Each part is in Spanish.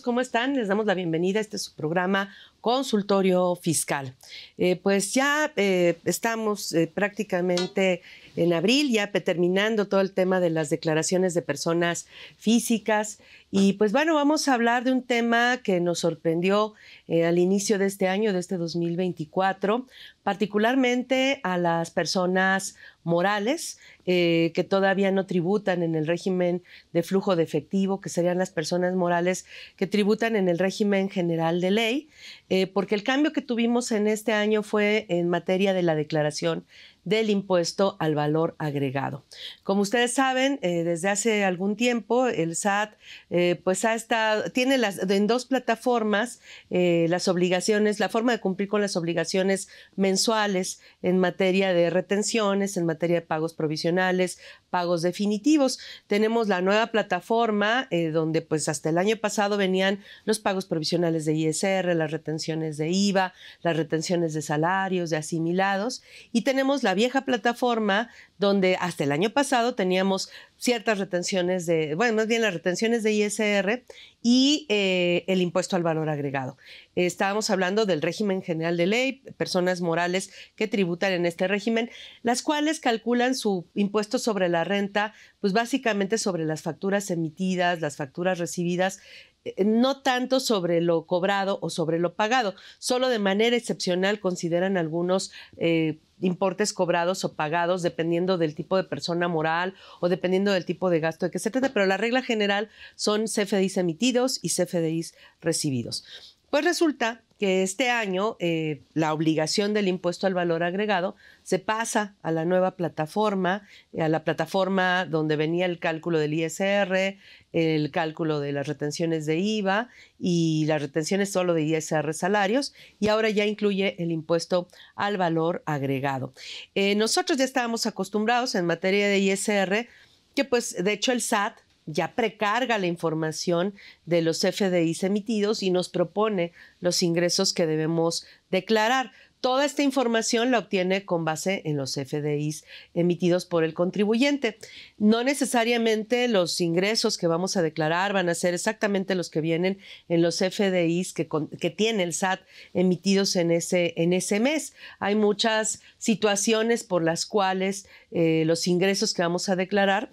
¿cómo están? Les damos la bienvenida a este es su programa Consultorio Fiscal. Eh, pues ya eh, estamos eh, prácticamente en abril, ya terminando todo el tema de las declaraciones de personas físicas. Y pues bueno, vamos a hablar de un tema que nos sorprendió eh, al inicio de este año, de este 2024, particularmente a las personas morales eh, que todavía no tributan en el régimen de flujo de efectivo, que serían las personas morales que tributan en el régimen general de ley, eh, porque el cambio que tuvimos en este año fue en materia de la declaración del impuesto al valor agregado. Como ustedes saben, eh, desde hace algún tiempo el SAT eh, pues ha estado, tiene las, en dos plataformas eh, las obligaciones, la forma de cumplir con las obligaciones mensuales en materia de retenciones, en materia de pagos provisionales, pagos definitivos. Tenemos la nueva plataforma donde pues hasta el año pasado venían los pagos provisionales de ISR, las retenciones de IVA, las retenciones de salarios, de asimilados y tenemos la vieja plataforma donde hasta el año pasado teníamos ciertas retenciones de, bueno, más bien las retenciones de ISR y eh, el impuesto al valor agregado. estábamos hablando del régimen general de ley, personas morales que tributan en este régimen, las cuales calculan su impuesto sobre la renta, pues básicamente sobre las facturas emitidas, las facturas recibidas, eh, no tanto sobre lo cobrado o sobre lo pagado, solo de manera excepcional consideran algunos eh, importes cobrados o pagados dependiendo del tipo de persona moral o dependiendo del tipo de gasto de que se trata, pero la regla general son CFDIs emitidos y CFDIs recibidos. Pues resulta que este año eh, la obligación del impuesto al valor agregado se pasa a la nueva plataforma, eh, a la plataforma donde venía el cálculo del ISR, el cálculo de las retenciones de IVA y las retenciones solo de ISR salarios, y ahora ya incluye el impuesto al valor agregado. Eh, nosotros ya estábamos acostumbrados en materia de ISR que pues de hecho el SAT ya precarga la información de los FDIs emitidos y nos propone los ingresos que debemos declarar. Toda esta información la obtiene con base en los FDIs emitidos por el contribuyente. No necesariamente los ingresos que vamos a declarar van a ser exactamente los que vienen en los FDIs que, tiene el SAT emitidos en ese, en ese, mes. Hay muchas situaciones por las cuales eh, los ingresos que vamos a declarar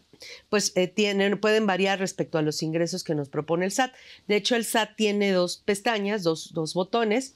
pues eh, tienen, pueden variar respecto a los ingresos que nos propone el SAT. De hecho, el SAT tiene dos pestañas, dos, dos botones,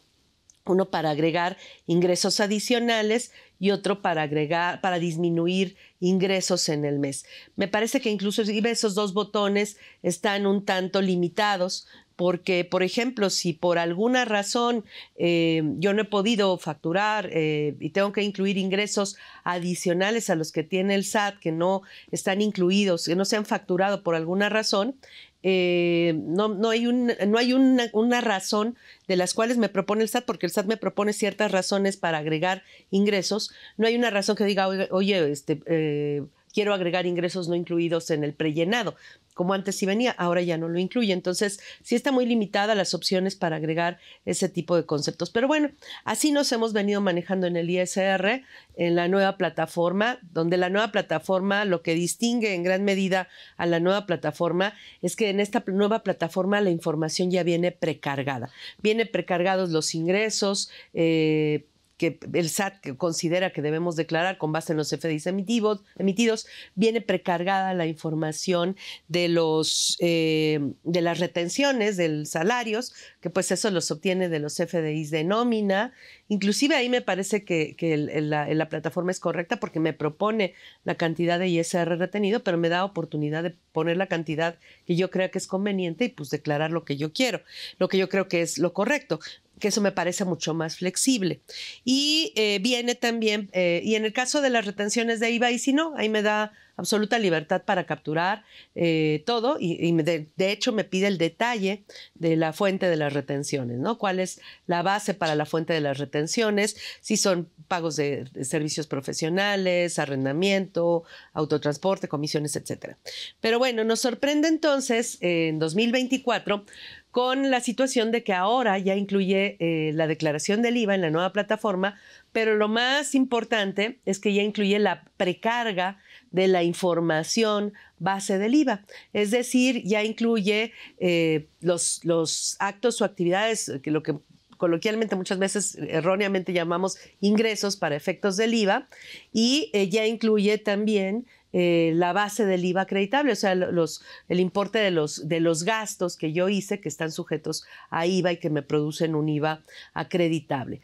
uno para agregar ingresos adicionales y otro para agregar, para disminuir ingresos en el mes. Me parece que incluso esos dos botones están un tanto limitados, porque, por ejemplo, si por alguna razón eh, yo no he podido facturar eh, y tengo que incluir ingresos adicionales a los que tiene el SAT, que no están incluidos, que no se han facturado por alguna razón, eh, no, no, hay, no hay una, razón de las cuales me propone el SAT, porque el SAT me propone ciertas razones para agregar ingresos, no hay una razón que diga, oye, este, quiero agregar ingresos no incluidos en el prellenado como antes sí venía, ahora ya no lo incluye. Entonces, sí está muy limitada las opciones para agregar ese tipo de conceptos. Pero bueno, así nos hemos venido manejando en el ISR, en la nueva plataforma, donde la nueva plataforma, lo que distingue en gran medida a la nueva plataforma, es que en esta nueva plataforma la información ya viene precargada. Viene precargados los ingresos, eh, que el SAT considera que debemos declarar con base en los FDIs emitidos, emitidos viene precargada la información de, los, eh, de las retenciones, de los salarios, que pues eso los obtiene de los FDIs de nómina. Inclusive ahí me parece que, la, plataforma es correcta porque me propone la cantidad de ISR retenido, pero me da oportunidad de poner la cantidad que yo creo que es conveniente y pues declarar lo que yo quiero, lo que yo creo que es lo correcto que eso me parece mucho más flexible. Y eh, viene también, eh, y en el caso de las retenciones de IVA, y si no, ahí me da absoluta libertad para capturar eh, todo y, de, hecho me pide el detalle de la fuente de las retenciones, ¿no? ¿Cuál es la base para la fuente de las retenciones? Si son pagos de, servicios profesionales, arrendamiento, autotransporte, comisiones, etcétera. Pero bueno, nos sorprende entonces en 2024 con la situación de que ahora ya incluye eh, la declaración del IVA en la nueva plataforma, pero lo más importante es que ya incluye la precarga de la información base del IVA. Es decir, ya incluye eh, los, actos o actividades, eh, que lo que coloquialmente muchas veces erróneamente llamamos ingresos para efectos del IVA, y ya incluye también eh, la base del IVA acreditable, o sea, el importe de los, de los gastos que yo hice que están sujetos a IVA y que me producen un IVA acreditable.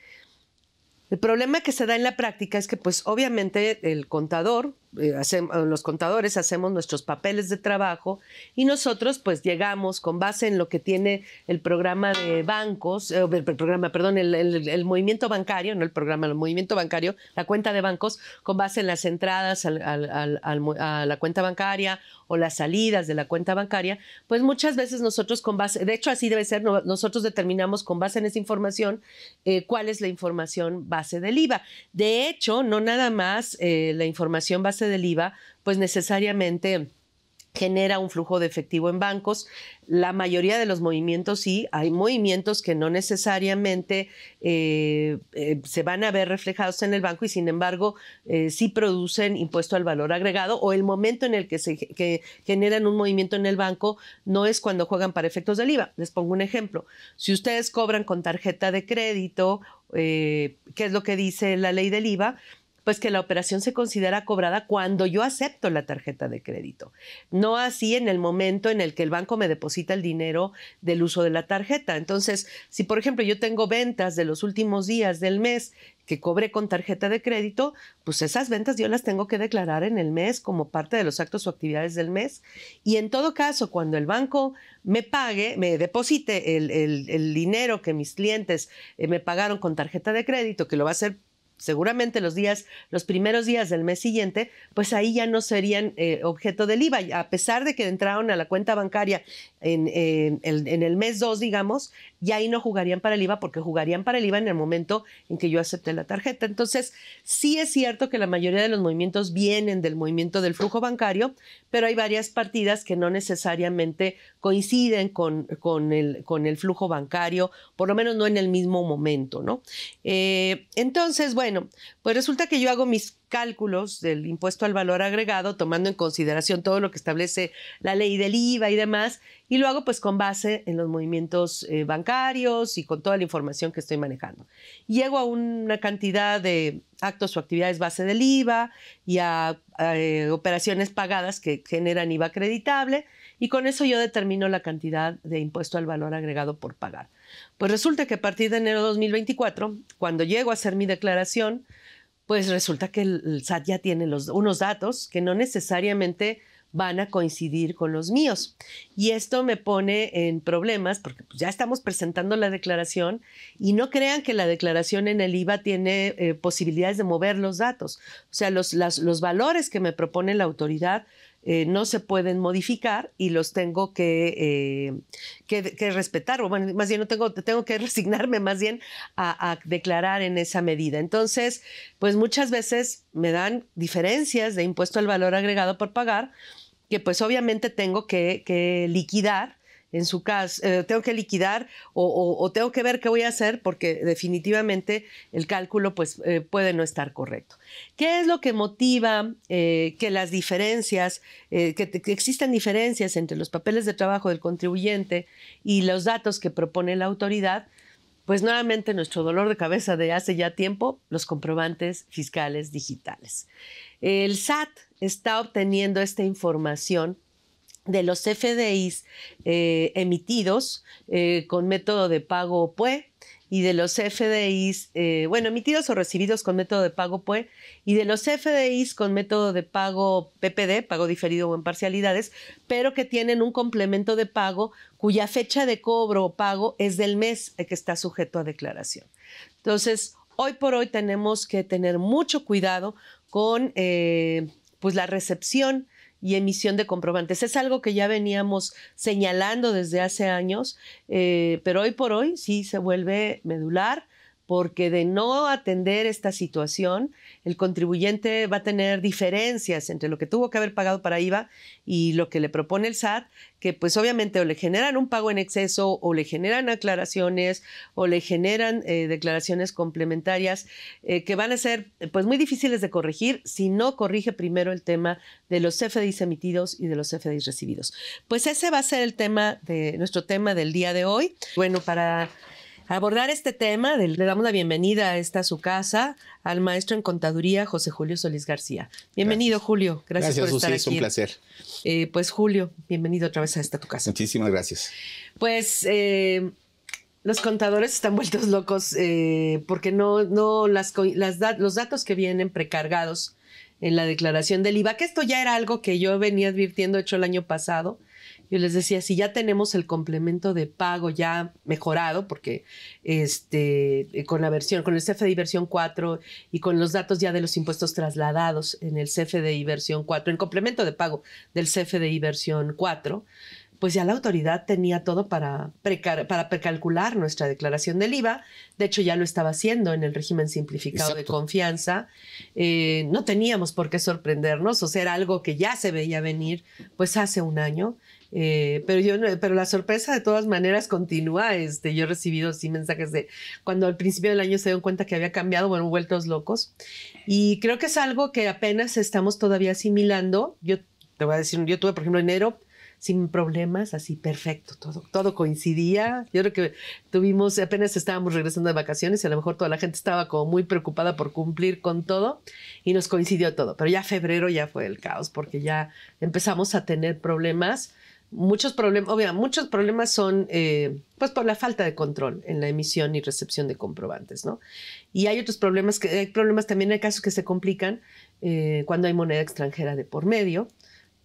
El problema que se da en la práctica es que, pues, obviamente el contador eh, los contadores hacemos nuestros papeles de trabajo y nosotros pues llegamos con base en lo que tiene el programa de bancos, eh, el, programa, perdón, el, movimiento bancario, no el programa, el movimiento bancario, la cuenta de bancos, con base en las entradas a la cuenta bancaria o las salidas de la cuenta bancaria, pues muchas veces nosotros con base, de hecho así debe ser, nosotros determinamos con base en esa información eh, cuál es la información base del IVA. De hecho, no nada más la información base del IVA, pues necesariamente genera un flujo de efectivo en bancos. La mayoría de los movimientos sí, hay movimientos que no necesariamente eh, eh, se van a ver reflejados en el banco y sin embargo eh, sí producen impuesto al valor agregado o el momento en el que se que generan un movimiento en el banco no es cuando juegan para efectos del IVA. Les pongo un ejemplo. Si ustedes cobran con tarjeta de crédito, ¿qué es lo que dice la ley del IVA? pues que la operación se considera cobrada cuando yo acepto la tarjeta de crédito, no así en el momento en el que el banco me deposita el dinero del uso de la tarjeta. Entonces, si por ejemplo yo tengo ventas de los últimos días del mes que cobré con tarjeta de crédito, pues esas ventas yo las tengo que declarar en el mes como parte de los actos o actividades del mes. Y en todo caso, cuando el banco me pague, me deposite el, dinero que mis clientes eh, me pagaron con tarjeta de crédito, que lo va a hacer seguramente los días, los primeros días del mes siguiente, pues ahí ya no serían eh, objeto del IVA. A pesar de que entraron a la cuenta bancaria en, eh, en el mes 2, digamos, y ahí no jugarían para el IVA porque jugarían para el IVA en el momento en que yo acepté la tarjeta. Entonces, sí es cierto que la mayoría de los movimientos vienen del movimiento del flujo bancario, pero hay varias partidas que no necesariamente coinciden con, con, el, con el flujo bancario, por lo menos no en el mismo momento, ¿no? Eh, entonces, bueno, pues resulta que yo hago mis cálculos del impuesto al valor agregado, tomando en consideración todo lo que establece la ley del IVA y demás, y luego pues con base en los movimientos eh, bancarios y con toda la información que estoy manejando. Llego a una cantidad de actos o actividades base del IVA y a, eh, operaciones pagadas que generan IVA acreditable, y con eso yo determino la cantidad de impuesto al valor agregado por pagar. Pues resulta que a partir de enero de 2024, cuando llego a hacer mi declaración, pues resulta que el, SAT ya tiene unos datos que no necesariamente van a coincidir con los míos. Y esto me pone en problemas porque pues, ya estamos presentando la declaración y no crean que la declaración en el IVA tiene eh, posibilidades de mover los datos. O sea, los, los valores que me propone la autoridad eh, no se pueden modificar y los tengo que, eh, que, respetar, o bueno, más bien no tengo, tengo que resignarme más bien a, declarar en esa medida. Entonces, pues muchas veces me dan diferencias de impuesto al valor agregado por pagar que pues obviamente tengo que, que liquidar en su caso, eh, tengo que liquidar o, tengo que ver qué voy a hacer porque definitivamente el cálculo pues, eh, puede no estar correcto. ¿Qué es lo que motiva eh, que las diferencias, que, que, existan diferencias entre los papeles de trabajo del contribuyente y los datos que propone la autoridad? Pues nuevamente nuestro dolor de cabeza de hace ya tiempo, los comprobantes fiscales digitales. El SAT está obteniendo esta información de los FDIs eh, emitidos eh, con método de pago PUE y de los FDIs, eh, bueno, emitidos o recibidos con método de pago PUE y de los FDIs con método de pago PPD, pago diferido o en parcialidades, pero que tienen un complemento de pago cuya fecha de cobro o pago es del mes que está sujeto a declaración. Entonces, hoy por hoy tenemos que tener mucho cuidado con pues la recepción y emisión de comprobantes. Es algo que ya veníamos señalando desde hace años, eh, pero hoy por hoy sí se vuelve medular porque de no atender esta situación, el contribuyente va a tener diferencias entre lo que tuvo que haber pagado para IVA y lo que le propone el SAT, que pues obviamente o le generan un pago en exceso o le generan aclaraciones o le generan eh, declaraciones complementarias eh, que van a ser pues muy difíciles de corregir si no corrige primero el tema de los CFDIs emitidos y de los CFDIs recibidos. Pues ese va a ser el tema de nuestro tema del día de hoy. Bueno, para abordar este tema. Le damos la bienvenida a esta su casa al maestro en contaduría José Julio Solís García. Bienvenido, Julio. Gracias, por estar aquí. Es un placer. Eh, pues Julio, bienvenido otra vez a esta tu casa. Muchísimas gracias. Pues eh, los contadores están vueltos locos eh, porque no, no las, los datos que vienen precargados en la declaración del IVA, que esto ya era algo que yo venía advirtiendo hecho el año pasado, yo les decía, si ya tenemos el complemento de pago ya mejorado, porque este, eh, con la versión, con el CFDI versión 4 y con los datos ya de los impuestos trasladados en el CFDI versión 4, el complemento de pago del CFDI versión 4, pues ya la autoridad tenía todo para, para precalcular nuestra declaración del IVA. De hecho, ya lo estaba haciendo en el régimen simplificado de confianza. Eh, no teníamos por qué sorprendernos, o sea, era algo que ya se veía venir pues hace un año eh, pero, yo, pero la sorpresa de todas maneras continúa. Este, yo he recibido sí mensajes de cuando al principio del año se dieron cuenta que había cambiado, bueno, vueltos locos. Y creo que es algo que apenas estamos todavía asimilando. Yo te voy a decir, yo tuve, por ejemplo, enero sin problemas, así perfecto, todo, todo coincidía. Yo creo que tuvimos, apenas estábamos regresando de vacaciones y a lo mejor toda la gente estaba como muy preocupada por cumplir con todo y nos coincidió todo. Pero ya febrero ya fue el caos porque ya empezamos a tener problemas Muchos problemas, muchos problemas son eh, pues por la falta de control en la emisión y recepción de comprobantes, ¿no? Y hay otros problemas que hay problemas también hay casos que se complican eh, cuando hay moneda extranjera de por medio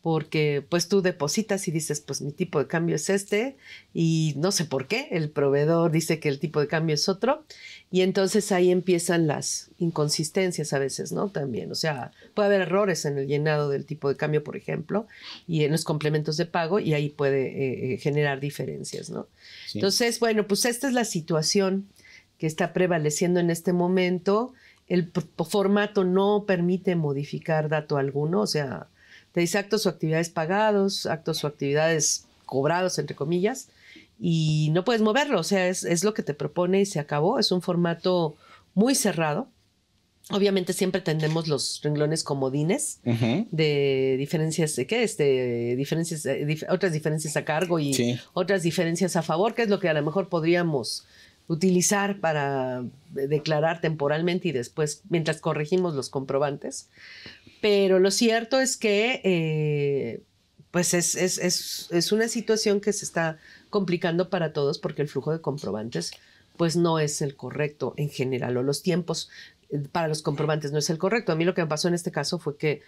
porque pues tú depositas y dices, pues mi tipo de cambio es este y no sé por qué, el proveedor dice que el tipo de cambio es otro y entonces ahí empiezan las inconsistencias a veces, ¿no? También, o sea, puede haber errores en el llenado del tipo de cambio, por ejemplo, y en los complementos de pago y ahí puede eh, eh, generar diferencias, ¿no? Entonces, bueno, pues esta es la situación que está prevaleciendo en este momento. El formato no permite modificar dato alguno, o sea, te dice actos o actividades pagados, actos o actividades cobrados, entre comillas, y no puedes moverlo, o sea, es, lo que te propone y se acabó. Es un formato muy cerrado. Obviamente siempre tendemos los renglones comodines de diferencias, ¿qué este, diferencias, eh, otras diferencias a cargo y otras diferencias a favor, que es lo que a lo mejor podríamos utilizar para eh, declarar temporalmente y después, mientras corregimos los comprobantes. Pero lo cierto es que, eh, pues, es, una situación que se está complicando para todos porque el flujo de comprobantes, pues, no es el correcto en general, o los tiempos eh, para los comprobantes no es el correcto. A mí lo que me pasó en este caso fue que,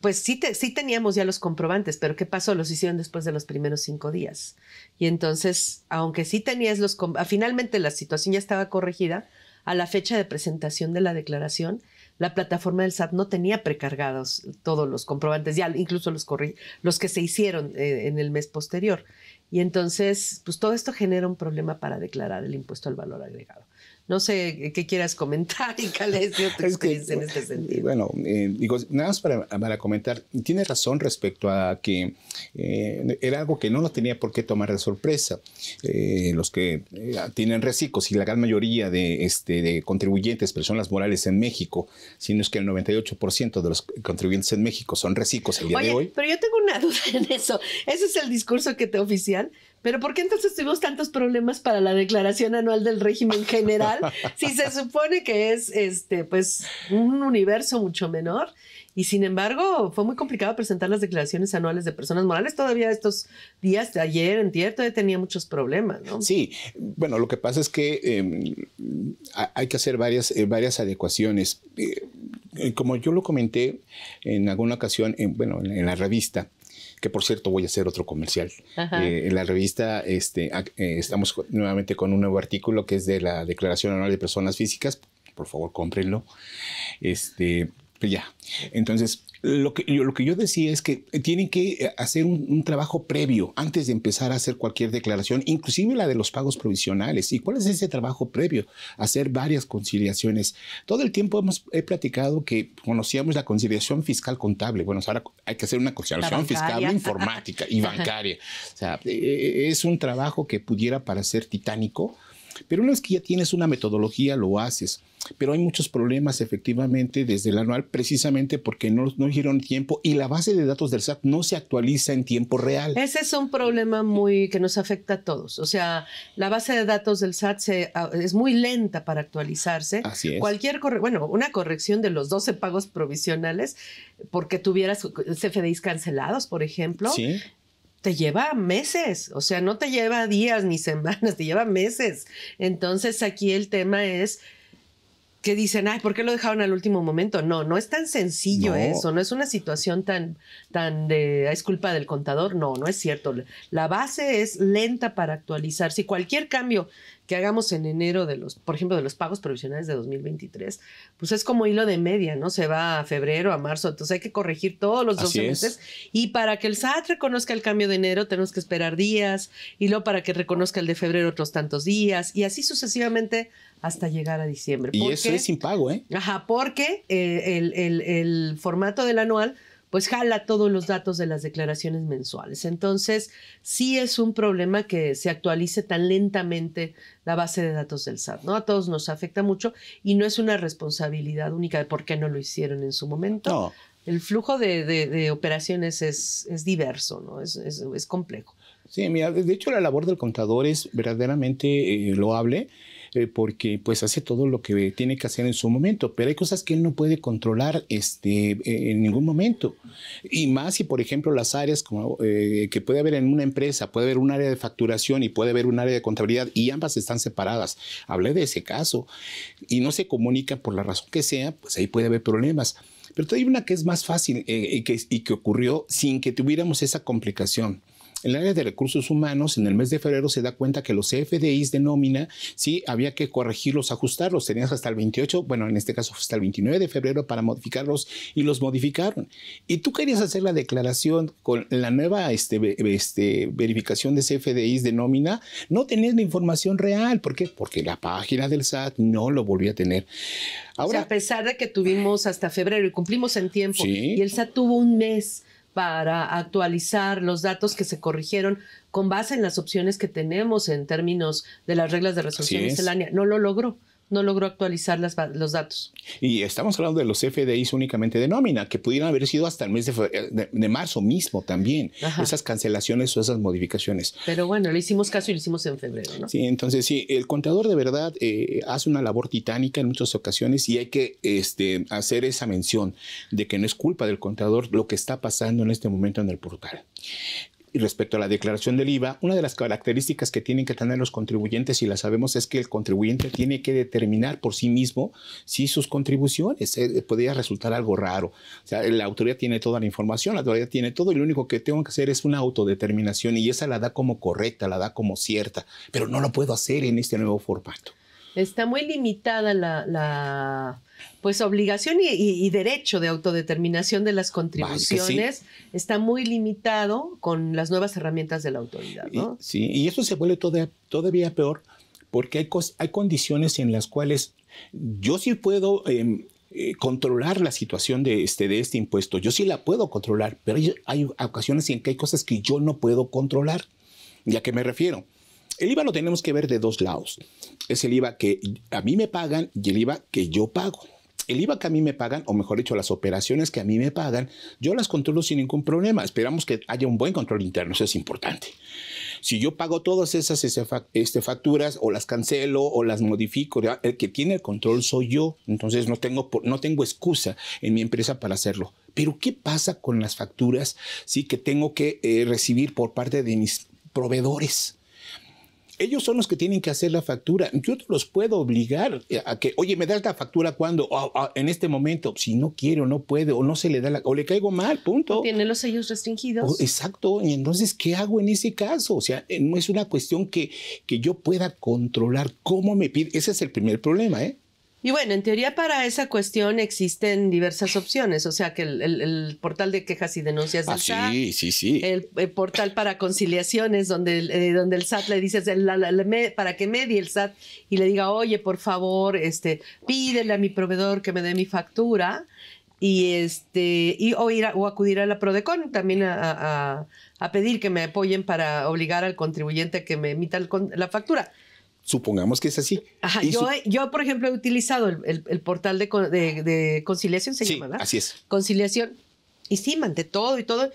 pues, sí, sí teníamos ya los comprobantes, pero ¿qué pasó? Los hicieron después de los primeros cinco días. Y entonces, aunque sí tenías los... Finalmente la situación ya estaba corregida, a la fecha de presentación de la declaración la plataforma del SAT no tenía precargados todos los comprobantes, ya incluso los, los que se hicieron eh, en el mes posterior. Y entonces, pues todo esto genera un problema para declarar el impuesto al valor agregado. No sé qué quieras comentar, y cuál en este sentido. Bueno, eh, digo, nada más para, comentar, tiene razón respecto a que eh, era algo que no lo tenía por qué tomar de sorpresa. Eh, los que tienen reciclos y la gran mayoría de, este, de contribuyentes, personas morales en México, sino es que el 98% de los contribuyentes en México son reciclos el día de hoy. Pero yo tengo una duda en eso. Ese es el discurso que te oficial pero ¿por qué entonces tuvimos tantos problemas para la declaración anual del régimen general si se supone que es este pues un universo mucho menor? Y sin embargo, fue muy complicado presentar las declaraciones anuales de personas morales. Todavía estos días de ayer, en todavía tenía muchos problemas, ¿no? Sí, bueno, lo que pasa es que em, hay que hacer varias, eh, varias adecuaciones. Eh, como yo lo comenté en alguna ocasión, bueno, en la revista, que por cierto voy a hacer otro comercial. Eh, en la revista este, eh, estamos nuevamente con un nuevo artículo que es de la Declaración Anual de Personas Físicas. Por favor, cómprenlo. Este, ya. Entonces, lo que, yo, lo que yo decía es que tienen que eh, hacer un, trabajo previo antes de empezar a hacer cualquier declaración, inclusive la de los pagos provisionales. ¿Y cuál es ese trabajo previo? Hacer varias conciliaciones. Todo el tiempo hemos, he platicado que conocíamos la conciliación fiscal contable. Bueno, ahora hay que hacer una conciliación fiscal informática y bancaria. O sea, eh, es un trabajo que pudiera parecer titánico, pero una vez que ya tienes una metodología, lo haces. Pero hay muchos problemas efectivamente desde el anual precisamente porque no, no tiempo y la base de datos del SAT no se actualiza en tiempo real. Ese es un problema muy que nos afecta a todos. O sea, la base de datos del SAT es muy lenta para actualizarse. Así Cualquier bueno, una corrección de los 12 pagos provisionales porque tuvieras CFDIs cancelados, por ejemplo, ¿Sí? te lleva meses, o sea, no te lleva días ni semanas, te lleva meses. Entonces aquí el tema es que dicen, ay, ¿por qué lo dejaron al último momento? No, no es tan sencillo eso, no es una situación tan, tan de, es culpa del contador, no, no es cierto. La base es lenta para actualizar. Si cualquier cambio que hagamos en enero de los, por ejemplo, de los pagos provisionales de 2023, pues es como hilo de media, ¿no? Se va a febrero, a marzo, entonces hay que corregir todos los 12 meses. Y para que el SAT reconozca el cambio de enero, tenemos que esperar días, y luego para que reconozca el de febrero otros tantos días, y así sucesivamente hasta llegar a diciembre. Y eso es sin pago, ¿eh? Ajá, porque eh, el, formato del anual pues jala todos los datos de las declaraciones mensuales. Entonces, sí es un problema que se actualice tan lentamente la base de datos del SAT, ¿no? A todos nos afecta mucho y no es una responsabilidad única de por qué no lo hicieron en su momento. No. El flujo de, de, operaciones es, es, diverso, ¿no? Es, complejo. Sí, mira, de hecho la labor del contador es verdaderamente eh, loable eh, porque pues hace todo lo que tiene que hacer en su momento, pero hay cosas que él no puede controlar este, e-, en ningún momento. Y más si, por ejemplo, las áreas como, eh, que puede haber en una empresa, puede haber un área de facturación y puede haber un área de contabilidad y ambas están separadas. Hablé de ese caso y no se comunican por la razón que sea, pues ahí puede haber problemas. Pero te hay una que es más fácil eh, y, que, ocurrió sin que tuviéramos esa complicación. En el área de recursos humanos, en el mes de febrero se da cuenta que los CFDIs de nómina, sí, había que corregirlos, ajustarlos. Tenías hasta el 28, bueno, en este caso hasta el 29 de febrero para modificarlos y los modificaron. Y tú querías hacer la declaración con la nueva este, este, verificación de CFDIs de nómina, no tenías la información real. ¿Por qué? Porque la página del SAT no lo volvía a tener. Ahora, a pesar de que tuvimos hasta febrero y cumplimos en tiempo, y el SAT tuvo un mes para actualizar los datos que se corrigieron con base en las opciones que tenemos en términos de las reglas de resolución miscelánea. No lo logró no logró actualizar los datos. Y estamos hablando de los FDIs únicamente de nómina, que pudieran haber sido hasta el mes de, marzo mismo también, esas cancelaciones o esas modificaciones. Pero bueno, le hicimos caso y lo hicimos en febrero, Sí, entonces sí, el contador de verdad eh, hace una labor titánica en muchas ocasiones y hay que este, hacer esa mención de que no es culpa del contador lo que está pasando en este momento en el portal. Y respecto a la declaración del IVA, una de las características que tienen que tener los contribuyentes, y la sabemos, es que el contribuyente tiene que determinar por sí mismo si sus contribuciones eh, podrían resultar algo raro. O sea, la autoridad tiene toda la información, la autoridad tiene todo, y lo único que tengo que hacer es una autodeterminación, y esa la da como correcta, la da como cierta, pero no lo puedo hacer en este nuevo formato. Está muy limitada la, pues obligación y, derecho de autodeterminación de las contribuciones está muy limitado con las nuevas herramientas de la autoridad. sí, y eso se vuelve todavía peor porque hay, hay, condiciones en las cuales yo sí puedo em, eh, controlar la situación de este, de este impuesto, yo sí la puedo controlar, pero hay, hay ocasiones en que hay cosas que yo no puedo controlar. ¿Y a qué me refiero? El IVA lo tenemos que ver de dos lados es el IVA que a mí me pagan y el IVA que yo pago. El IVA que a mí me pagan, o mejor dicho, las operaciones que a mí me pagan, yo las controlo sin ningún problema. Esperamos que haya un buen control interno, eso es importante. Si yo pago todas esas este, facturas o las cancelo o las modifico, el que tiene el control soy yo, entonces no tengo, no tengo excusa en mi empresa para hacerlo. Pero ¿qué pasa con las facturas sí, que tengo que eh, recibir por parte de mis proveedores? Ellos son los que tienen que hacer la factura. Yo no los puedo obligar a que, oye, me das la factura cuando, en este momento, si no quiero, no puede, o no se le da la, o le caigo mal, punto. Tiene los sellos restringidos. exacto. Y entonces, ¿qué hago en ese caso? O sea, eh, no es una cuestión que, que yo pueda controlar cómo me pide. Ese es el primer problema, ¿eh? Y bueno, en teoría para esa cuestión existen diversas opciones, o sea que el, portal de quejas y denuncias del ah, SAT, El, portal para conciliaciones donde, eh, donde el SAT le dices para que medie el SAT y le diga, oye, por favor, este, pídele a mi proveedor que me dé mi factura y este y o, ir o acudir a la Prodecon también a, pedir que me apoyen para obligar al contribuyente a que me emita la factura. Supongamos que es así. yo, por ejemplo, he utilizado el, portal de, conciliación, se llama, Así es. Conciliación. Y sí, mandé todo y todo.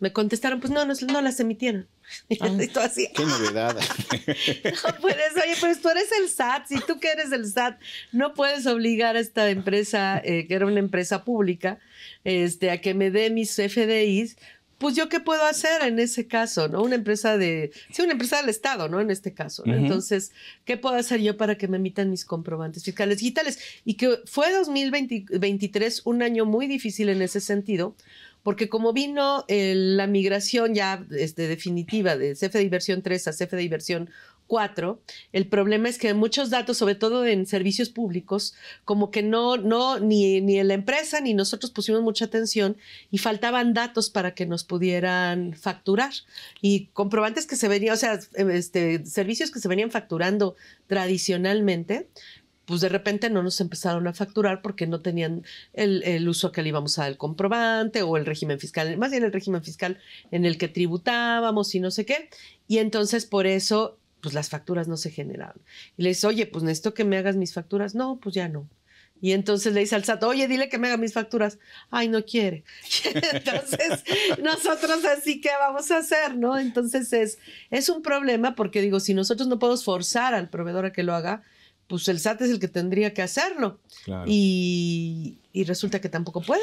Me contestaron, pues no, no, las emitieron. y ah, todo así. Qué novedad. no puedes, oye, pues tú eres el SAT, si tú que eres el SAT, no puedes obligar a esta empresa, eh, que era una empresa pública, este, a que me dé mis FDIs pues yo qué puedo hacer en ese caso, ¿no? Una empresa de, sí, una empresa del Estado, ¿no? En este caso, Entonces, ¿qué puedo hacer yo para que me emitan mis comprobantes fiscales digitales? Y que fue 2023 un año muy difícil en ese sentido, porque como vino eh, la migración ya este, definitiva de CFDI versión 3 a CFDI versión Cuatro, el problema es que muchos datos, sobre todo en servicios públicos, como que no, no, ni, ni en la empresa ni nosotros pusimos mucha atención y faltaban datos para que nos pudieran facturar. Y comprobantes que se venían, o sea, este, servicios que se venían facturando tradicionalmente, pues de repente no nos empezaron a facturar porque no tenían el, uso que le íbamos a dar al comprobante o el régimen fiscal, más bien el régimen fiscal en el que tributábamos y no sé qué. Y entonces por eso pues las facturas no se generaban. Y le dice, oye, pues necesito que me hagas mis facturas. No, pues ya no. Y entonces le dice al SAT, oye, dile que me haga mis facturas. Ay, no quiere. entonces, nosotros así ¿qué vamos a hacer, ¿no? Entonces es, es un problema porque digo, si nosotros no podemos forzar al proveedor a que lo haga, pues el SAT es el que tendría que hacerlo. Y, y, resulta que tampoco puede.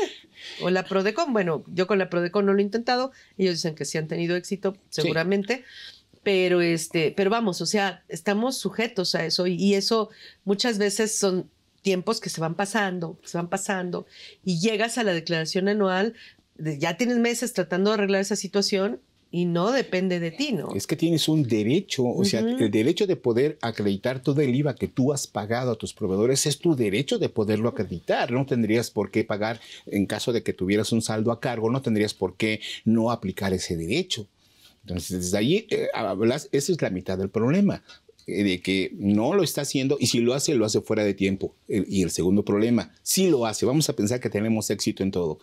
O la PRODECON, bueno, yo con la PRODECON no lo he intentado, ellos dicen que sí han tenido éxito, seguramente pero este, pero vamos, o sea, estamos sujetos a eso y, eso muchas veces son tiempos que se van pasando, se van pasando y llegas a la declaración anual, ya tienes meses tratando de arreglar esa situación y no depende de ti, ¿no? Es que tienes un derecho, o sea, el derecho de poder acreditar todo el IVA que tú has pagado a tus proveedores es tu derecho de poderlo acreditar. No tendrías por qué pagar, en caso de que tuvieras un saldo a cargo, no tendrías por qué no aplicar ese derecho. Entonces, desde allí eh, esa es la mitad del problema eh, de que no lo está haciendo y si lo hace, lo hace fuera de tiempo. Y el segundo problema, si lo hace, vamos a pensar que tenemos éxito en todo.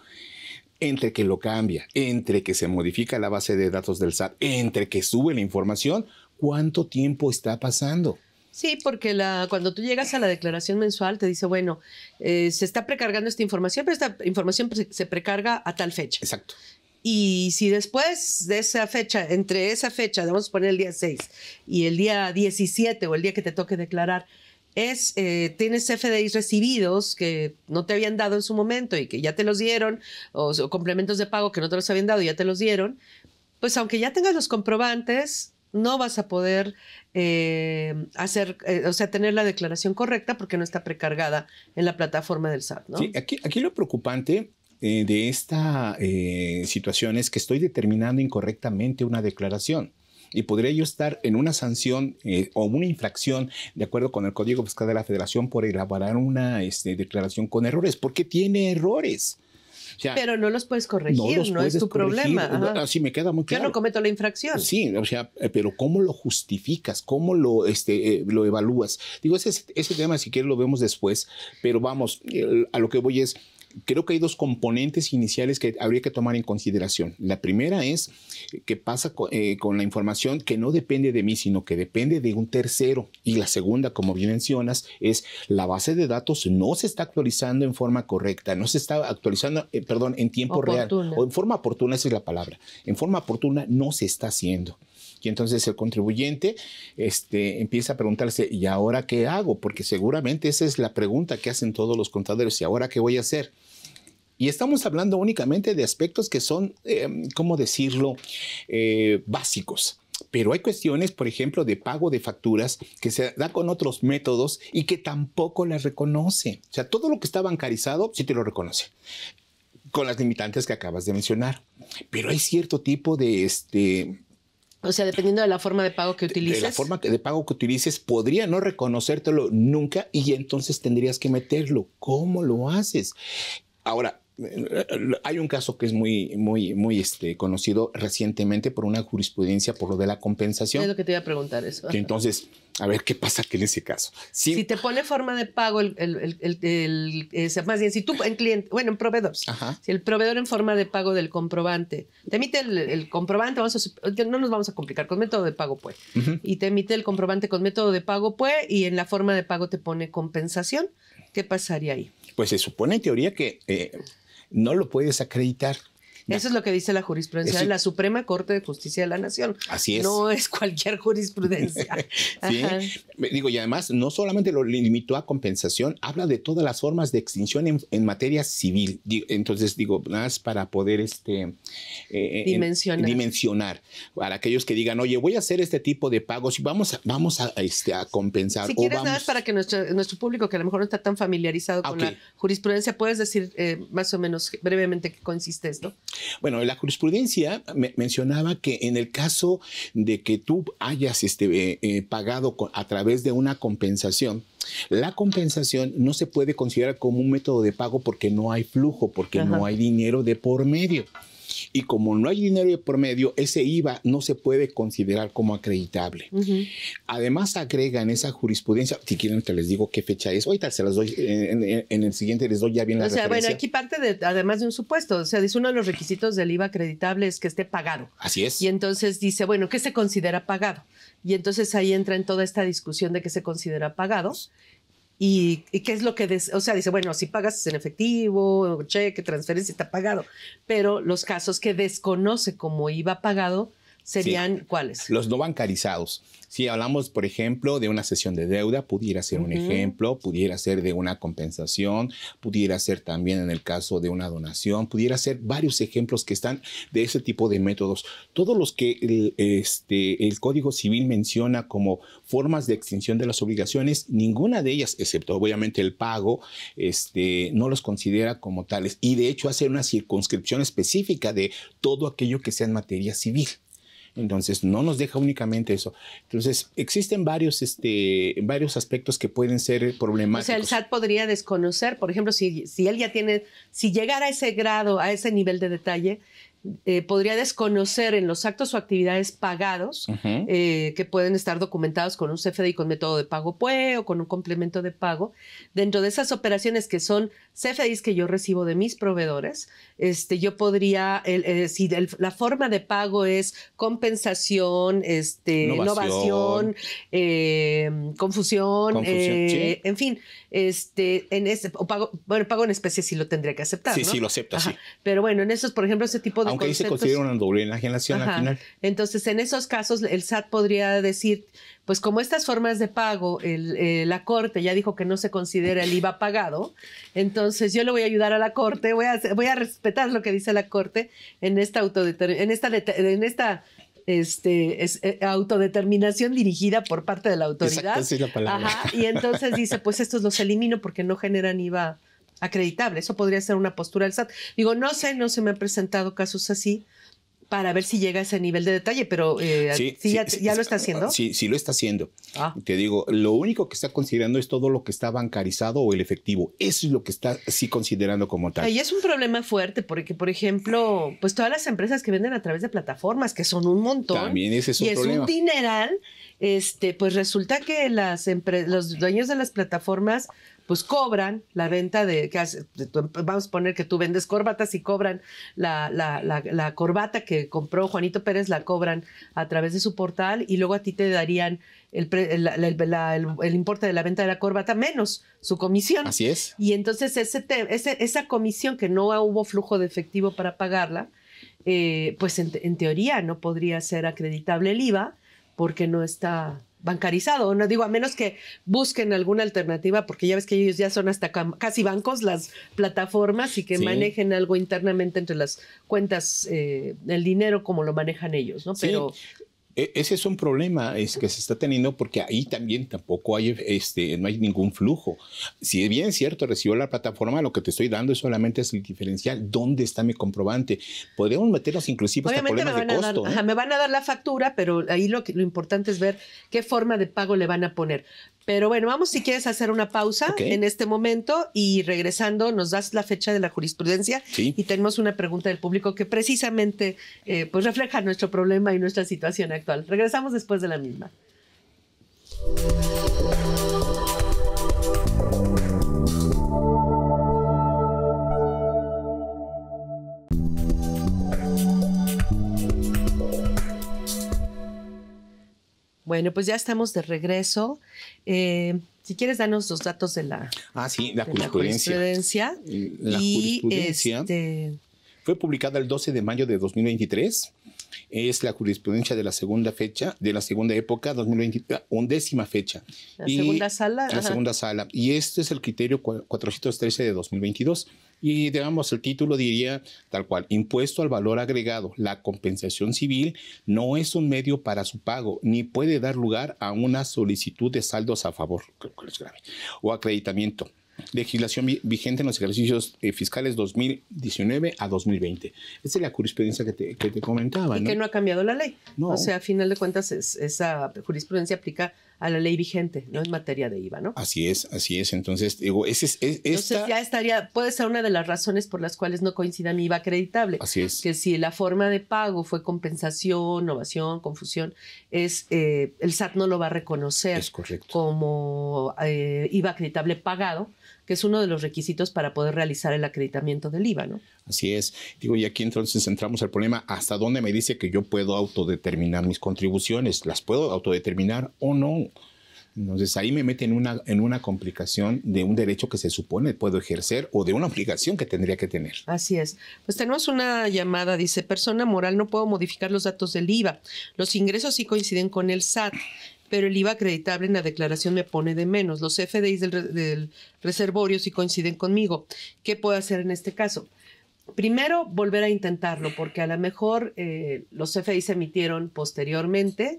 Entre que lo cambia, entre que se modifica la base de datos del SAT, entre que sube la información, ¿cuánto tiempo está pasando? Sí, porque la, cuando tú llegas a la declaración mensual te dice, bueno, eh, se está precargando esta información, pero esta información se precarga a tal fecha. Exacto. Y si después de esa fecha, entre esa fecha, vamos a poner el día 6 y el día 17 o el día que te toque declarar, es, eh, tienes FDIs recibidos que no te habían dado en su momento y que ya te los dieron, o, complementos de pago que no te los habían dado y ya te los dieron, pues aunque ya tengas los comprobantes, no vas a poder eh, hacer, eh, o sea, tener la declaración correcta porque no está precargada en la plataforma del SAT. ¿no? Sí, aquí, aquí lo preocupante eh, de esta eh, situación es que estoy determinando incorrectamente una declaración y podría yo estar en una sanción eh, o una infracción de acuerdo con el Código Fiscal de la Federación por elaborar una este, declaración con errores, porque tiene errores. pero no los puedes corregir, no, es tu problema. Así me queda muy claro. Yo no cometo la infracción. Sí, o sea, pero ¿cómo lo justificas? ¿Cómo lo, este, lo evalúas? Digo, ese, ese tema, si quieres, lo vemos después, pero vamos, a lo que voy es creo que hay dos componentes iniciales que habría que tomar en consideración. La primera es eh, qué pasa eh, con, la información que no depende de mí, sino que depende de un tercero. Y la segunda, como bien mencionas, es la base de datos no se está actualizando en forma correcta, no se está actualizando, eh, perdón, en tiempo real o en forma oportuna, esa es la palabra. En forma oportuna no se está haciendo. Y entonces el contribuyente este, empieza a preguntarse, ¿y ahora qué hago? Porque seguramente esa es la pregunta que hacen todos los contadores, ¿y ahora qué voy a hacer? Y estamos hablando únicamente de aspectos que son, em, ¿cómo decirlo?, eh, básicos. Pero hay cuestiones, por ejemplo, de pago de facturas que se da con otros métodos y que tampoco las reconoce. O sea, todo lo que está bancarizado sí te lo reconoce con las limitantes que acabas de mencionar. Pero hay cierto tipo de este o sea, dependiendo de la forma de pago que utilices. De la forma de pago que utilices, podría no reconocértelo nunca y entonces tendrías que meterlo. ¿Cómo lo haces? Ahora, hay un caso que es muy, muy, muy este, conocido recientemente por una jurisprudencia por lo de la compensación. Es lo que te iba a preguntar eso. entonces, a ver qué pasa que en ese caso. Si, te pone forma de pago el, más bien, si tú en cliente, bueno, en proveedor, si el proveedor en forma de pago del comprobante, te emite el, comprobante, vamos no nos vamos a complicar, con método de pago pues, y te emite el comprobante con método de pago pues, y en la forma de pago te pone compensación, ¿qué pasaría ahí? Pues se supone en teoría que eh, no lo puedes acreditar. Eso es lo que dice la jurisprudencia de la Suprema Corte de Justicia de la Nación. Así es. No es cualquier jurisprudencia. sí. Digo, y además no solamente lo limitó a compensación, habla de todas las formas de extinción en, materia civil. Entonces, digo, nada más para poder este, eh, eh, dimensionar. Para aquellos que digan, oye, voy a hacer este tipo de pagos y vamos a, vamos a, este, a compensar. Si quieres, nada más para que nuestro, público, que a lo mejor no está tan familiarizado con ah, la jurisprudencia, puedes decir eh, más o menos brevemente qué consiste esto. Bueno, la jurisprudencia mencionaba que en el caso de que tú hayas este, eh, eh, pagado a través de una compensación, la compensación no se puede considerar como un método de pago porque no hay flujo, porque no hay dinero de por medio y como no hay dinero de por medio, ese IVA no se puede considerar como acreditable. Además, agrega en esa jurisprudencia, si quieren te les digo qué fecha es, ahorita se las doy, en, el siguiente les doy ya bien la O sea, bueno, aquí parte de, además de un supuesto, o sea, dice uno de los requisitos del IVA acreditable es que esté pagado. Así es. Y entonces dice, bueno, ¿qué se considera pagado? Y entonces ahí entra en toda esta discusión de qué se considera pagado y, qué es lo que, o sea, dice, bueno, si pagas en efectivo, cheque, transferencia, está pagado, pero los casos que desconoce cómo iba pagado, ¿Serían cuáles? Los no bancarizados. Si hablamos, por ejemplo, de una sesión de deuda, pudiera ser un ejemplo, pudiera ser de una compensación, pudiera ser también en el caso de una donación, pudiera ser varios ejemplos que están de ese tipo de métodos. Todos los que el, este, el Código Civil menciona como formas de extinción de las obligaciones, ninguna de ellas, excepto obviamente el pago, este, no los considera como tales. Y de hecho hace una circunscripción específica de todo aquello que sea en materia civil. Entonces, no nos deja únicamente eso. Entonces, existen varios, este, varios aspectos que pueden ser problemáticos. O sea, el SAT podría desconocer, por ejemplo, si, si él ya tiene, si llegara a ese grado, a ese nivel de detalle, eh, podría desconocer en los actos o actividades pagados eh, que pueden estar documentados con un CFDI con método de pago PUE o con un complemento de pago. Dentro de esas operaciones que son CFDIs que yo recibo de mis proveedores, este, yo podría, eh, si la forma de pago es compensación, este, innovación, em, confusión, en fin, este, en este, o pago, bueno, pago en especie sí lo tendría que aceptar. Sí, sí, lo acepto, sí. Pero bueno, en esos, por ejemplo, ese tipo de ahí se considera una doble enajenación al final. Entonces, en esos casos, el SAT podría decir, pues como estas formas de pago, eh, la Corte ya dijo que no se considera el IVA pagado, entonces yo le voy a ayudar a la Corte, voy a, voy a respetar lo que dice la Corte en esta en esta, esta este, eh, autodeterminación dirigida por parte de la autoridad. y entonces dice, pues estos los elimino porque no generan IVA acreditable. Eso podría ser una postura del SAT. Digo, no sé, no se me han presentado casos así para ver si llega a ese nivel de detalle, pero eh, ya, lo está haciendo? Sí, sí lo está haciendo. Ah. Te digo, lo único que está considerando es todo lo que está bancarizado o el efectivo. Eso es lo que está sí considerando como tal. Y es un problema fuerte porque, por ejemplo, pues todas las empresas que venden a través de plataformas, que son un montón. También es un y es un dineral, este, pues resulta que las los dueños de las plataformas pues cobran la venta de, vamos a poner que tú vendes corbatas y cobran la, la, corbata que compró Juanito Pérez, la cobran a través de su portal y luego a ti te darían el, el, importe de la venta de la corbata menos su comisión. Así es. Y entonces ese, esa comisión que no hubo flujo de efectivo para pagarla, eh, pues en teoría no podría ser acreditable el IVA porque no está bancarizado, no digo a menos que busquen alguna alternativa, porque ya ves que ellos ya son hasta casi bancos las plataformas y que manejen algo internamente entre las cuentas, eh, el dinero como lo manejan ellos, ¿no? Pero e-, ese es un problema es que se está teniendo porque ahí también tampoco hay, este, no hay ningún flujo. Si bien es cierto, recibo la plataforma, lo que te estoy dando es solamente es el diferencial. ¿Dónde está mi comprobante? Podríamos meternos inclusive hasta problemas me van de costo. ¿eh? A me van a dar la factura, pero ahí lo, que, lo importante es ver qué forma de pago le van a poner. Pero bueno, vamos si quieres hacer una pausa en este momento y regresando nos das la fecha de la jurisprudencia y tenemos una pregunta del público que precisamente eh, pues refleja nuestro problema y nuestra situación actual. Regresamos después de la misma. Bueno, pues ya estamos de regreso. Eh, si quieres, danos los datos de la, ah, sí, la, jurisprudencia. La este, Fue publicada el 12 de mayo de 2023 es la jurisprudencia de la segunda fecha, de la segunda época, 2020, ah, undécima fecha. La segunda sala. La segunda sala. Y este es el criterio 413 de 2022. Y digamos, el título diría tal cual, impuesto al valor agregado, la compensación civil no es un medio para su pago, ni puede dar lugar a una solicitud de saldos a favor, o acreditamiento legislación vigente en los ejercicios eh, fiscales 2019 a 2020. Esa es la jurisprudencia que te, comentaba. Y que no ha cambiado la ley. O sea, a final de cuentas, esa jurisprudencia aplica a la ley vigente, no en materia de IVA, ¿no? Así es, así es. Entonces, digo, ese es, ya estaría, puede ser una de las razones por las cuales no coincida mi IVA acreditable. Así es. Que si la forma de pago fue compensación, ovación, confusión, es eh, el SAT no lo va a reconocer como eh, IVA acreditable pagado que es uno de los requisitos para poder realizar el acreditamiento del IVA, ¿no? Así es. Digo, y aquí entonces entramos al problema, ¿hasta dónde me dice que yo puedo autodeterminar mis contribuciones? ¿Las puedo autodeterminar o no? Entonces ahí me meten en una, en una complicación de un derecho que se supone puedo ejercer o de una obligación que tendría que tener. Así es. Pues tenemos una llamada, dice, persona moral, no puedo modificar los datos del IVA. Los ingresos sí coinciden con el SAT pero el IVA acreditable en la declaración me pone de menos. Los FDIs del, reservorio sí coinciden conmigo. ¿Qué puedo hacer en este caso? Primero, volver a intentarlo, porque a lo mejor eh, los CFDI se emitieron posteriormente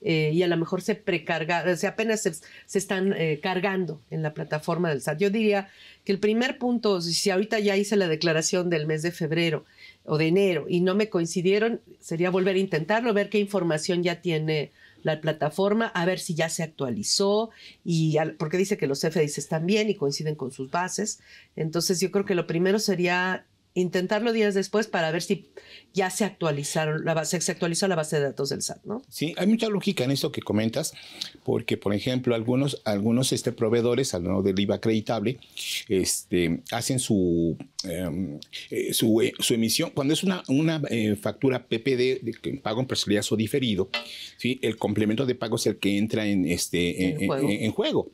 eh, y a lo mejor se precargaron, o apenas se, están eh, cargando en la plataforma del SAT. Yo diría que el primer punto, si ahorita ya hice la declaración del mes de febrero o de enero y no me coincidieron, sería volver a intentarlo, ver qué información ya tiene la plataforma a ver si ya se actualizó y porque dice que los FDIs están bien y coinciden con sus bases. Entonces yo creo que lo primero sería intentarlo días después para ver si ya se actualizaron la base, se actualizó la base de datos del SAT, ¿no? Sí, hay mucha lógica en esto que comentas, porque por ejemplo algunos algunos este proveedores, no del IVA acreditable, este hacen su em, eh, eh, su, emisión cuando es una una eh, factura PPD de, pago en personalidad o diferido, sí, el complemento de pago es el que entra en este en, juego. en juego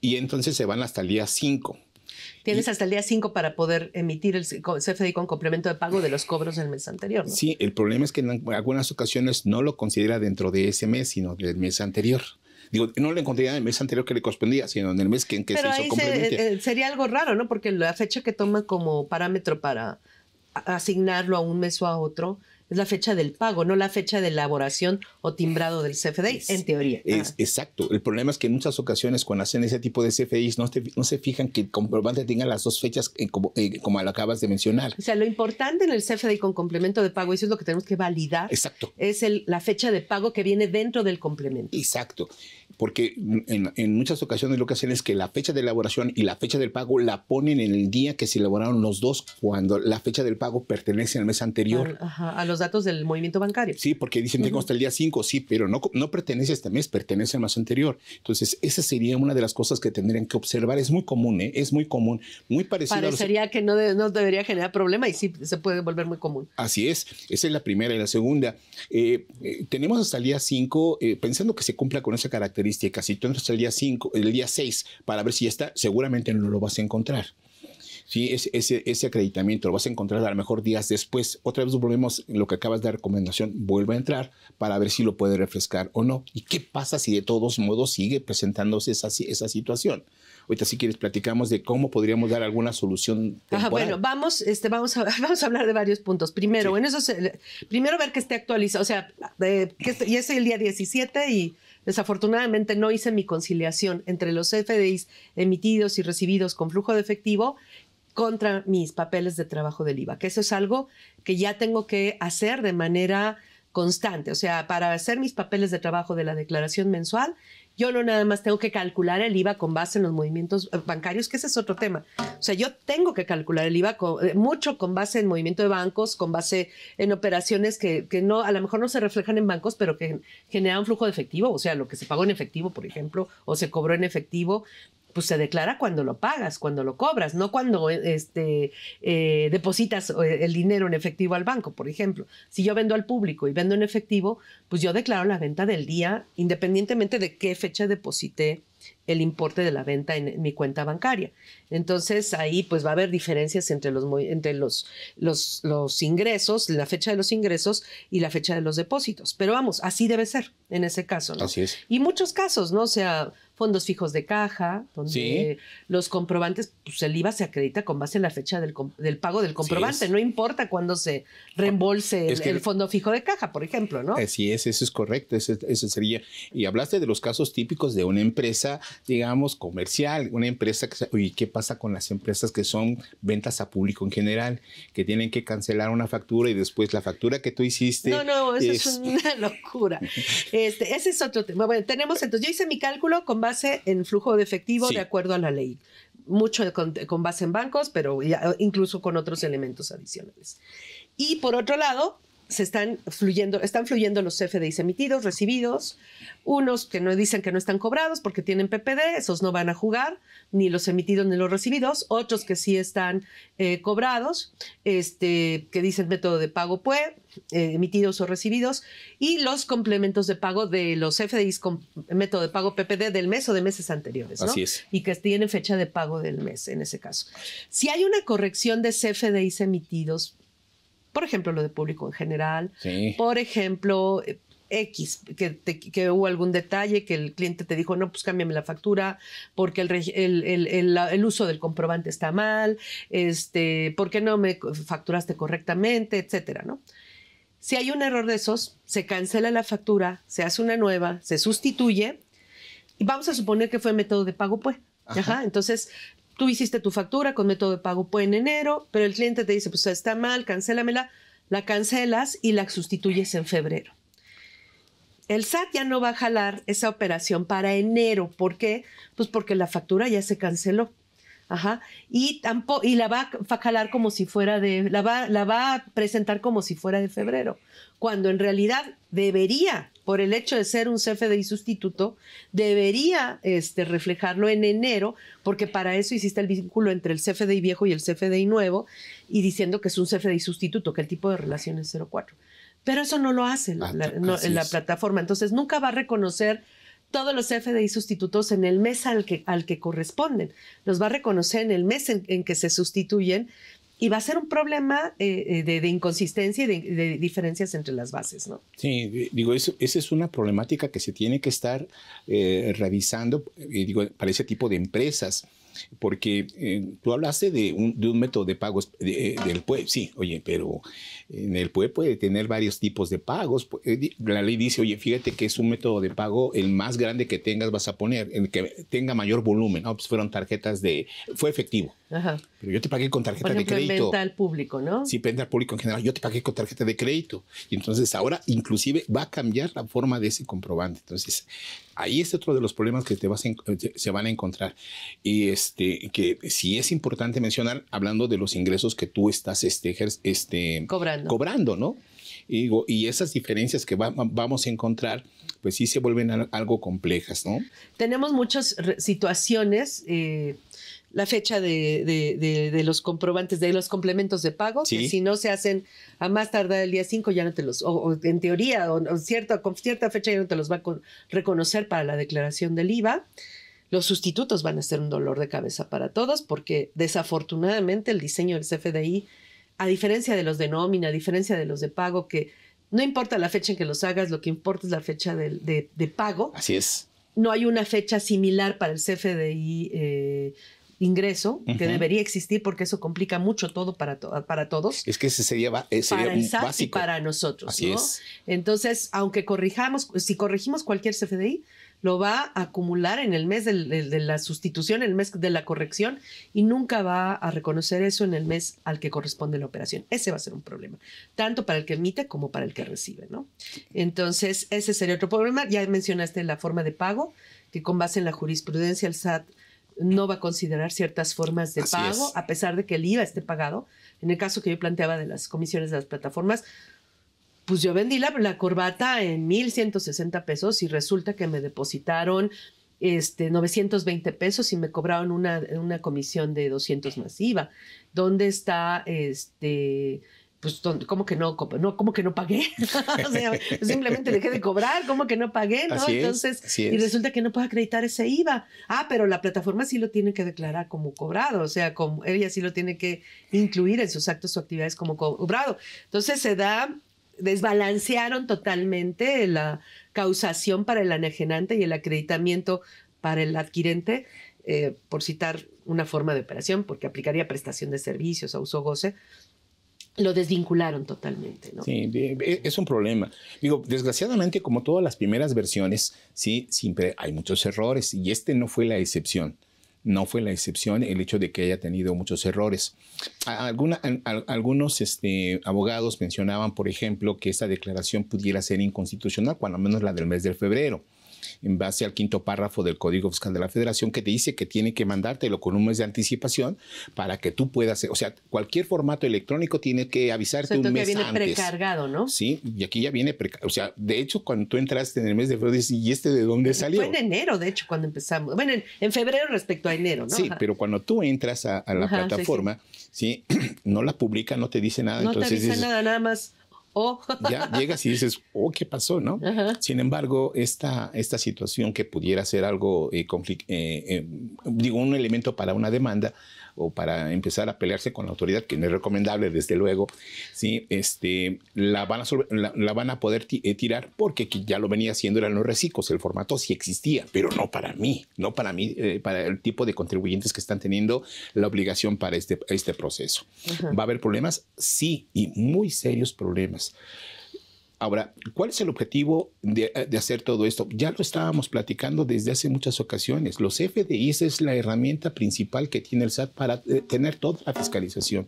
y entonces se van hasta el día 5 Tienes hasta el día 5 para poder emitir el CFDI con complemento de pago de los cobros del mes anterior. Sí, el problema es que en algunas ocasiones no lo considera dentro de ese mes, sino del mes anterior. Digo, no lo encontraría en el mes anterior que le correspondía, sino en el mes en que se hizo complemento. Eh, eh, sería algo raro, ¿no? Porque la fecha que toma como parámetro para asignarlo a un mes o a otro es la fecha del pago, no la fecha de elaboración o timbrado del CFDI, en teoría. exacto. El problema es que en muchas ocasiones cuando hacen ese tipo de CFDIs no, se fijan que el comprobante tenga las dos fechas eh, eh, como, lo acabas de mencionar. O sea, lo importante en el CFDI con complemento de pago, eso es lo que tenemos que validar. Exacto. Es la fecha de pago que viene dentro del complemento. Exacto. Porque en, muchas ocasiones lo que hacen es que la fecha de elaboración y la fecha del pago la ponen en el día que se elaboraron los dos, cuando la fecha del pago pertenece al mes anterior datos del movimiento bancario. Sí, porque dicen que hasta el día 5, sí, pero no, no pertenece a este mes, pertenece al mes anterior. Entonces, esa sería una de las cosas que tendrían que observar. Es muy común, ¿eh? es muy común, muy parecido. Parecería que no, no, debería generar problema y sí, se puede volver muy común. Así es, esa es la primera. Y la segunda, eh, eh, tenemos hasta el día 5, pensando que se cumpla con esa característica, si tú entras el día 5, el día 6, para ver si está, seguramente no lo vas a encontrar. ¿sí? Ese, ese, acreditamiento lo vas a encontrar a lo mejor días después. Otra vez volvemos en lo que acabas de dar recomendación, vuelve a entrar para ver si lo puede refrescar o no. ¿Y qué pasa si de todos modos sigue presentándose esa, esa situación? Ahorita si quieres platicamos de cómo podríamos dar alguna solución. Temporal. bueno, vamos, este, vamos, a, vamos a hablar de varios puntos. Primero, en eso primero ver que esté actualizado, o sea, de, es el día 17 y desafortunadamente no hice mi conciliación entre los FDIs emitidos y recibidos con flujo de efectivo contra mis papeles de trabajo del IVA, que eso es algo que ya tengo que hacer de manera constante. O sea, para hacer mis papeles de trabajo de la declaración mensual, yo no nada más tengo que calcular el IVA con base en los movimientos eh, bancarios, que ese es otro tema. O sea, yo tengo que calcular el IVA eh, mucho con base en movimiento de bancos, con base en operaciones que, no, a lo mejor no se reflejan en bancos, pero que generan flujo de efectivo, o sea, lo que se pagó en efectivo, por ejemplo, o se cobró en efectivo pues se declara cuando lo pagas, cuando lo cobras, no cuando este, eh, depositas el dinero en efectivo al banco, por ejemplo. Si yo vendo al público y vendo en efectivo, pues yo declaro la venta del día, independientemente de qué fecha deposité el importe de la venta en, mi cuenta bancaria. Entonces ahí pues va a haber diferencias entre, los, entre los, los, los, ingresos, la fecha de los ingresos y la fecha de los depósitos. Pero vamos, así debe ser en ese caso. ¿no? Así es. Y muchos casos, ¿no? O sea, fondos fijos de caja, donde los comprobantes, pues el IVA se acredita con base en la fecha del, del pago del comprobante, no importa cuándo se reembolse el, fondo fijo de caja, por ejemplo, ¿no? Así es, eso es correcto, eso, sería. Y hablaste de los casos típicos de una empresa, digamos, comercial, una empresa que... ¿Y qué pasa con las empresas que son ventas a público en general, que tienen que cancelar una factura y después la factura que tú hiciste... No, no, eso es, una locura. Este, ese es otro tema. Bueno, tenemos entonces, yo hice mi cálculo con base en flujo de efectivo de acuerdo a la ley. Mucho con, base en bancos, pero incluso con otros elementos adicionales. Y por otro lado, se están fluyendo, están fluyendo los CFDIs emitidos, recibidos, unos que no dicen que no están cobrados porque tienen PPD, esos no van a jugar, ni los emitidos ni los recibidos, otros que sí están eh, cobrados, este, que dicen método de pago PUE, eh, emitidos o recibidos, y los complementos de pago de los CFDIs con método de pago PPD del mes o de meses anteriores, Así es. Y que tienen fecha de pago del mes en ese caso. Si hay una corrección de CFDIs emitidos, por ejemplo, lo de público en general. Por ejemplo, eh, X, que, hubo algún detalle, que el cliente te dijo, no, pues cámbiame la factura porque el, uso del comprobante está mal, este, porque no me facturaste correctamente, etcétera, ¿no? Si hay un error de esos, se cancela la factura, se hace una nueva, se sustituye y vamos a suponer que fue método de pago, pues. Ajá. Entonces, Tú hiciste tu factura con método de pago pues, en enero, pero el cliente te dice, pues está mal, cancélamela. La cancelas y la sustituyes en febrero. El SAT ya no va a jalar esa operación para enero. ¿Por qué? Pues porque la factura ya se canceló. Ajá. Y, y la va a jalar como si fuera de. La va, la va a presentar como si fuera de febrero. Cuando en realidad debería por el hecho de ser un CFDI sustituto, debería este, reflejarlo en enero, porque para eso hiciste el vínculo entre el CFDI viejo y el CFDI nuevo, y diciendo que es un CFDI sustituto, que el tipo de relación es 04. Pero eso no lo hace la, ah, en la plataforma, entonces nunca va a reconocer todos los CFDI sustitutos en el mes al que, al que corresponden. Los va a reconocer en el mes en que se sustituyen y va a ser un problema de, eh, inconsistencia y de, diferencias entre las bases, ¿no? Sí, digo, eso, esa es una problemática que se tiene que estar eh, revisando, eh, para ese tipo de empresas porque eh, tú hablaste de un, método de pagos del pueblo. sí, oye, pero en el pueblo puede tener varios tipos de pagos. Eh, la ley dice, oye, fíjate que es un método de pago, el más grande que tengas vas a poner, el que tenga mayor volumen. No, pues fueron tarjetas de, fue efectivo. Pero yo te pagué con tarjeta de crédito. venta al público, ¿no? Sí, venta al público en general. Yo te pagué con tarjeta de crédito. Y entonces ahora inclusive va a cambiar la forma de ese comprobante. Entonces, Ahí es otro de los problemas que te vas eh, se van a encontrar. Y este, que sí es importante mencionar, hablando de los ingresos que tú estás este, este cobrando. ¿no? Y, y esas diferencias que vamos a encontrar, pues sí se vuelven algo complejas, ¿no? Tenemos muchas situaciones eh, la fecha de, los comprobantes, de los complementos de pago, que si no se hacen a más tardar el día 5 ya no te los, o, en teoría, o, con cierta fecha ya no te los va a reconocer para la declaración del IVA. Los sustitutos van a ser un dolor de cabeza para todos porque desafortunadamente el diseño del CFDI, a diferencia de los de nómina, a diferencia de los de pago, que no importa la fecha en que los hagas, lo que importa es la fecha de, pago. Así es. No hay una fecha similar para el CFDI. Eh, ingreso que debería existir porque eso complica mucho todo para, para todos. Es que ese sería, ese eh, para Y para nosotros. ¿no? Entonces, aunque corrijamos, si corregimos cualquier CFDI, lo va a acumular en el mes de, la sustitución, en el mes de la corrección, y nunca va a reconocer eso en el mes al que corresponde la operación. Ese va a ser un problema, tanto para el que emite como para el que recibe, ¿no? Entonces, ese sería otro problema. Ya mencionaste la forma de pago, que con base en la jurisprudencia el SAT no va a considerar ciertas formas de pago, a pesar de que el IVA esté pagado. En el caso que yo planteaba de las comisiones de las plataformas, pues yo vendí la, corbata en 1.160 pesos y resulta que me depositaron este, 920 pesos y me cobraron una, una comisión de 200 más IVA. ¿Dónde está este, pues, ¿cómo que no, no, ¿cómo que no pagué? o sea, simplemente dejé de cobrar, ¿cómo que no pagué? Entonces, y resulta que no puedo acreditar ese IVA. Ah, pero la plataforma sí lo tiene que declarar como cobrado, o sea, como, ella sí lo tiene que incluir en sus actos o actividades como cobrado. Entonces se da, desbalancearon totalmente la causación para el anajenante y el acreditamiento para el adquirente, eh, por citar una forma de operación, porque aplicaría prestación de servicios a uso goce, lo desvincularon totalmente. ¿no? Sí, es un problema. Digo, desgraciadamente, como todas las primeras versiones, sí, siempre hay muchos errores y este no fue la excepción. No fue la excepción el hecho de que haya tenido muchos errores. algunos este, abogados mencionaban, por ejemplo, que esta declaración pudiera ser inconstitucional, cuando menos la del mes de febrero en base al quinto párrafo del Código Fiscal de la Federación que te dice que tiene que mandártelo con un mes de anticipación para que tú puedas, o sea, cualquier formato electrónico tiene que avisarte o sea, un mes viene precargado, ¿no? Sí, y aquí ya viene precargado. O sea, de hecho, cuando tú entraste en el mes de febrero, dices, ¿y este de dónde salió? Fue en enero, de hecho, cuando empezamos. Bueno, en, febrero respecto a enero, ¿no? Sí, pero cuando tú entras a, la plataforma, sí, no la publica, no te dice nada. No te avisa nada, nada más ya llegas y dices, oh, ¿qué pasó? ¿no? Sin embargo, esta, esta situación que pudiera ser algo, eh, eh, eh, digo, un elemento para una demanda, o para empezar a pelearse con la autoridad, que no es recomendable desde luego, ¿sí? este, la, van a la, van a poder eh, tirar porque ya lo venía haciendo, eran los reciclos, el formato sí existía, pero no para mí, no para mí, eh, para el tipo de contribuyentes que están teniendo la obligación para este, este proceso. ¿Va a haber problemas? Sí, y muy serios problemas. Ahora, ¿cuál es el objetivo eh, de, hacer todo esto? Ya lo estábamos platicando desde hace muchas ocasiones. Los FDIs es la herramienta principal que tiene el SAT para eh, tener toda la fiscalización.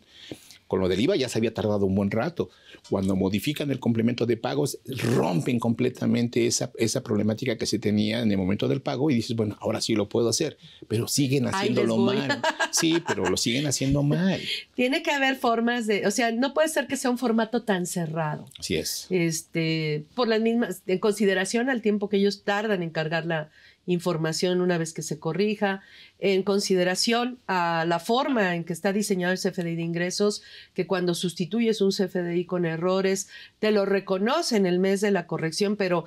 Con lo del IVA ya se había tardado un buen rato. Cuando modifican el complemento de pagos, rompen completamente esa, esa problemática que se tenía en el momento del pago y dices, bueno, ahora sí lo puedo hacer, pero siguen haciéndolo mal. Sí, pero lo siguen haciendo mal. Tiene que haber formas de, o sea, no puede ser que sea un formato tan cerrado. Así es. Este, por las mismas, en consideración al tiempo que ellos tardan en cargar la, información una vez que se corrija, en consideración a la forma en que está diseñado el CFDI de ingresos, que cuando sustituyes un CFDI con errores, te lo reconoce en el mes de la corrección, pero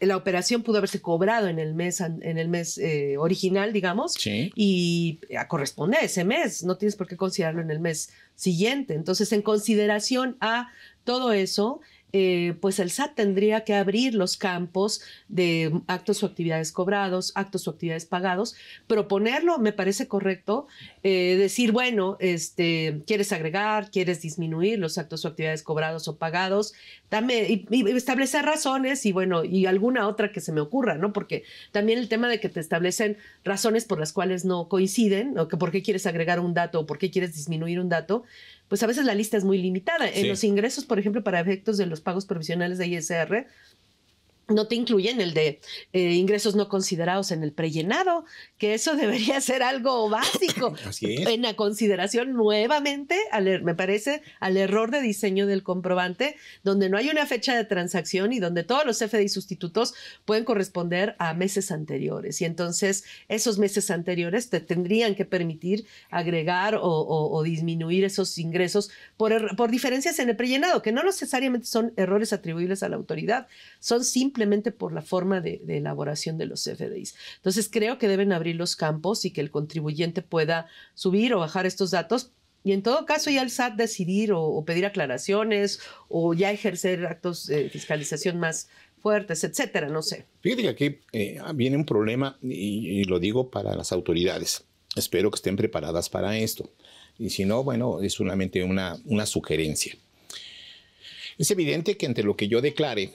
la operación pudo haberse cobrado en el mes, en el mes eh, original, digamos, y corresponde a ese mes, no tienes por qué considerarlo en el mes siguiente. Entonces, en consideración a todo eso, eh, pues el SAT tendría que abrir los campos de actos o actividades cobrados, actos o actividades pagados, proponerlo me parece correcto, eh, decir, bueno, este, quieres agregar, quieres disminuir los actos o actividades cobrados o pagados, dame, y, establecer razones y bueno, y alguna otra que se me ocurra, ¿no? Porque también el tema de que te establecen razones por las cuales no coinciden, o que por qué quieres agregar un dato o por qué quieres disminuir un dato, pues a veces la lista es muy limitada. En los ingresos, por ejemplo, para efectos de los pagos provisionales de ISR, no te incluyen el de eh, ingresos no considerados en el prellenado, que eso debería ser algo básico. Así es. En la consideración nuevamente, er, me parece, al error de diseño del comprobante, donde no hay una fecha de transacción y donde todos los FDI sustitutos pueden corresponder a meses anteriores. Y entonces esos meses anteriores te tendrían que permitir agregar o, disminuir esos ingresos por, er, por diferencias en el prellenado, que no necesariamente son errores atribuibles a la autoridad, son simples simplemente por la forma de, elaboración de los CFDIs, Entonces creo que deben abrir los campos y que el contribuyente pueda subir o bajar estos datos. Y en todo caso ya el SAT decidir o, pedir aclaraciones o ya ejercer actos de fiscalización más fuertes, etcétera, no sé. Fíjate que aquí eh, viene un problema y, lo digo para las autoridades. Espero que estén preparadas para esto. Y si no, bueno, es solamente una, una sugerencia. Es evidente que entre lo que yo declare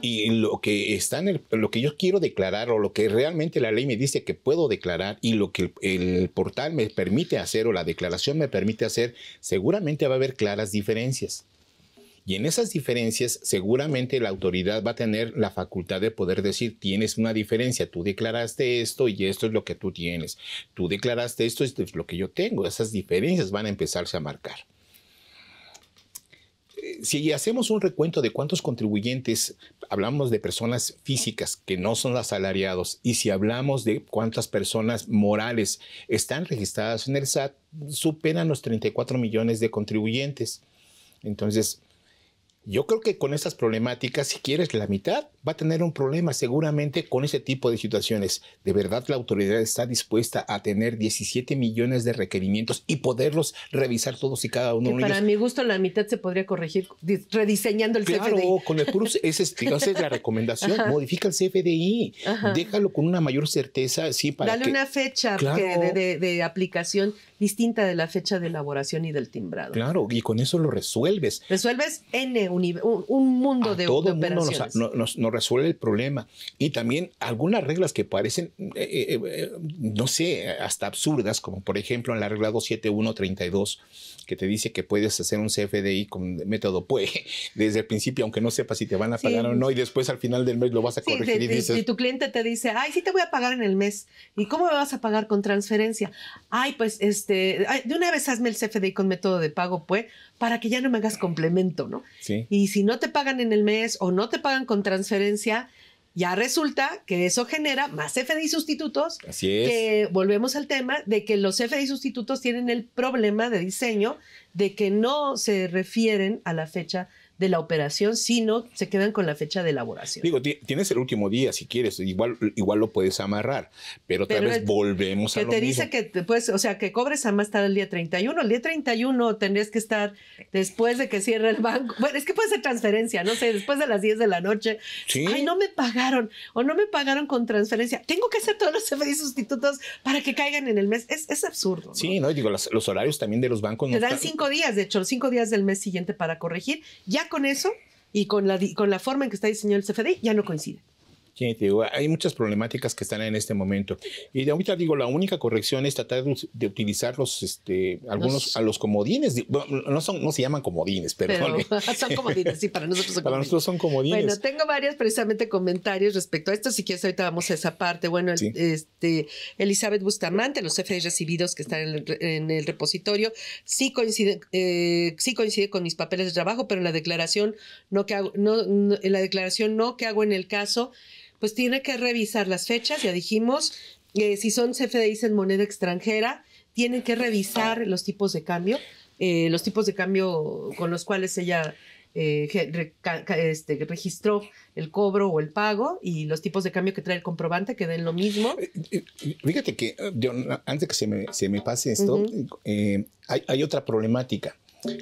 y lo que está en lo que yo quiero declarar o lo que realmente la ley me dice que puedo declarar y lo que el, el portal me permite hacer o la declaración me permite hacer, seguramente va a haber claras diferencias. Y en esas diferencias seguramente la autoridad va a tener la facultad de poder decir, tienes una diferencia, tú declaraste esto y esto es lo que tú tienes, tú declaraste esto y esto es lo que yo tengo, esas diferencias van a empezarse a marcar. Eh, si hacemos un recuento de cuántos contribuyentes, hablamos de personas físicas que no son asalariados, y si hablamos de cuántas personas morales están registradas en el SAT, superan los 34 millones de contribuyentes. Entonces, yo creo que con estas problemáticas, si quieres la mitad, va a tener un problema seguramente con ese tipo de situaciones. ¿De verdad la autoridad está dispuesta a tener 17 millones de requerimientos y poderlos revisar todos y cada uno? para mi gusto, la mitad se podría corregir rediseñando el CFDI. Claro, con el CRUS, esa es, la recomendación. Modifica el CFDI, déjalo con una mayor certeza. Sí, Dale una fecha de, de aplicación distinta de la fecha de elaboración y del timbrado. Claro, y con eso lo resuelves. Resuelves N un, mundo de, todo Nos, resuelve el problema. Y también algunas reglas que parecen, eh, eh, eh, no sé, hasta absurdas, como por ejemplo en la regla 27132, que te dice que puedes hacer un CFDI con método PUE desde el principio, aunque no sepas si te van a pagar o no, y después al final del mes lo vas a corregir y Si tu cliente te dice, ay, sí te voy a pagar en el mes, ¿y cómo me vas a pagar con transferencia? Ay, pues, este, de una vez hazme el CFDI con método de pago, pues, para que ya no me hagas complemento, ¿no? Sí. Y si no te pagan en el mes o no te pagan con transferencia, ya resulta que eso genera más FDI sustitutos. Así es. Que volvemos al tema de que los FDI sustitutos tienen el problema de diseño de que no se refieren a la fecha de la operación, sino se quedan con la fecha de elaboración. Digo, tienes el último día si quieres, igual, igual lo puedes amarrar, pero tal vez volvemos a lo te dice que pues, o sea, que cobres a más tarde el día 31. El día 31 tendrías que estar después de que cierre el banco. Bueno, es que puede ser transferencia, no sé, después de las 10 de la noche. ¿Sí? Ay, no me pagaron o no me pagaron con transferencia. Tengo que hacer todos los CFDI sustitutos para que caigan en el mes. Es, absurdo. Sí, no, digo, los, horarios también de los bancos. Te dan cinco días, de hecho, cinco días del mes siguiente para corregir. Ya con eso y con la, con la forma en que está diseñado el CFDI ya no coincide hay muchas problemáticas que están en este momento. Y de ahorita digo, la única corrección es tratar de utilizar este, algunos, a los comodines. no, son, no se llaman comodines, Pero ¿eh? son comodines, sí, para nosotros son comodines. Bueno, tengo varios precisamente comentarios respecto a esto. Si quieres, ahorita vamos a esa parte. Bueno, este, Elizabeth Bustamante, los jefes recibidos que están en el, repositorio, sí coincide, eh, sí coincide con mis papeles de trabajo, pero la declaración no que hago, no, en la declaración no que hago en el caso pues tiene que revisar las fechas, ya dijimos, eh, si son CFDIs en moneda extranjera, tienen que revisar los tipos de cambio, eh, los tipos de cambio con los cuales ella eh, este, registró el cobro o el pago y los tipos de cambio que trae el comprobante que den lo mismo. Fíjate que antes que se me, pase esto, hay, otra problemática.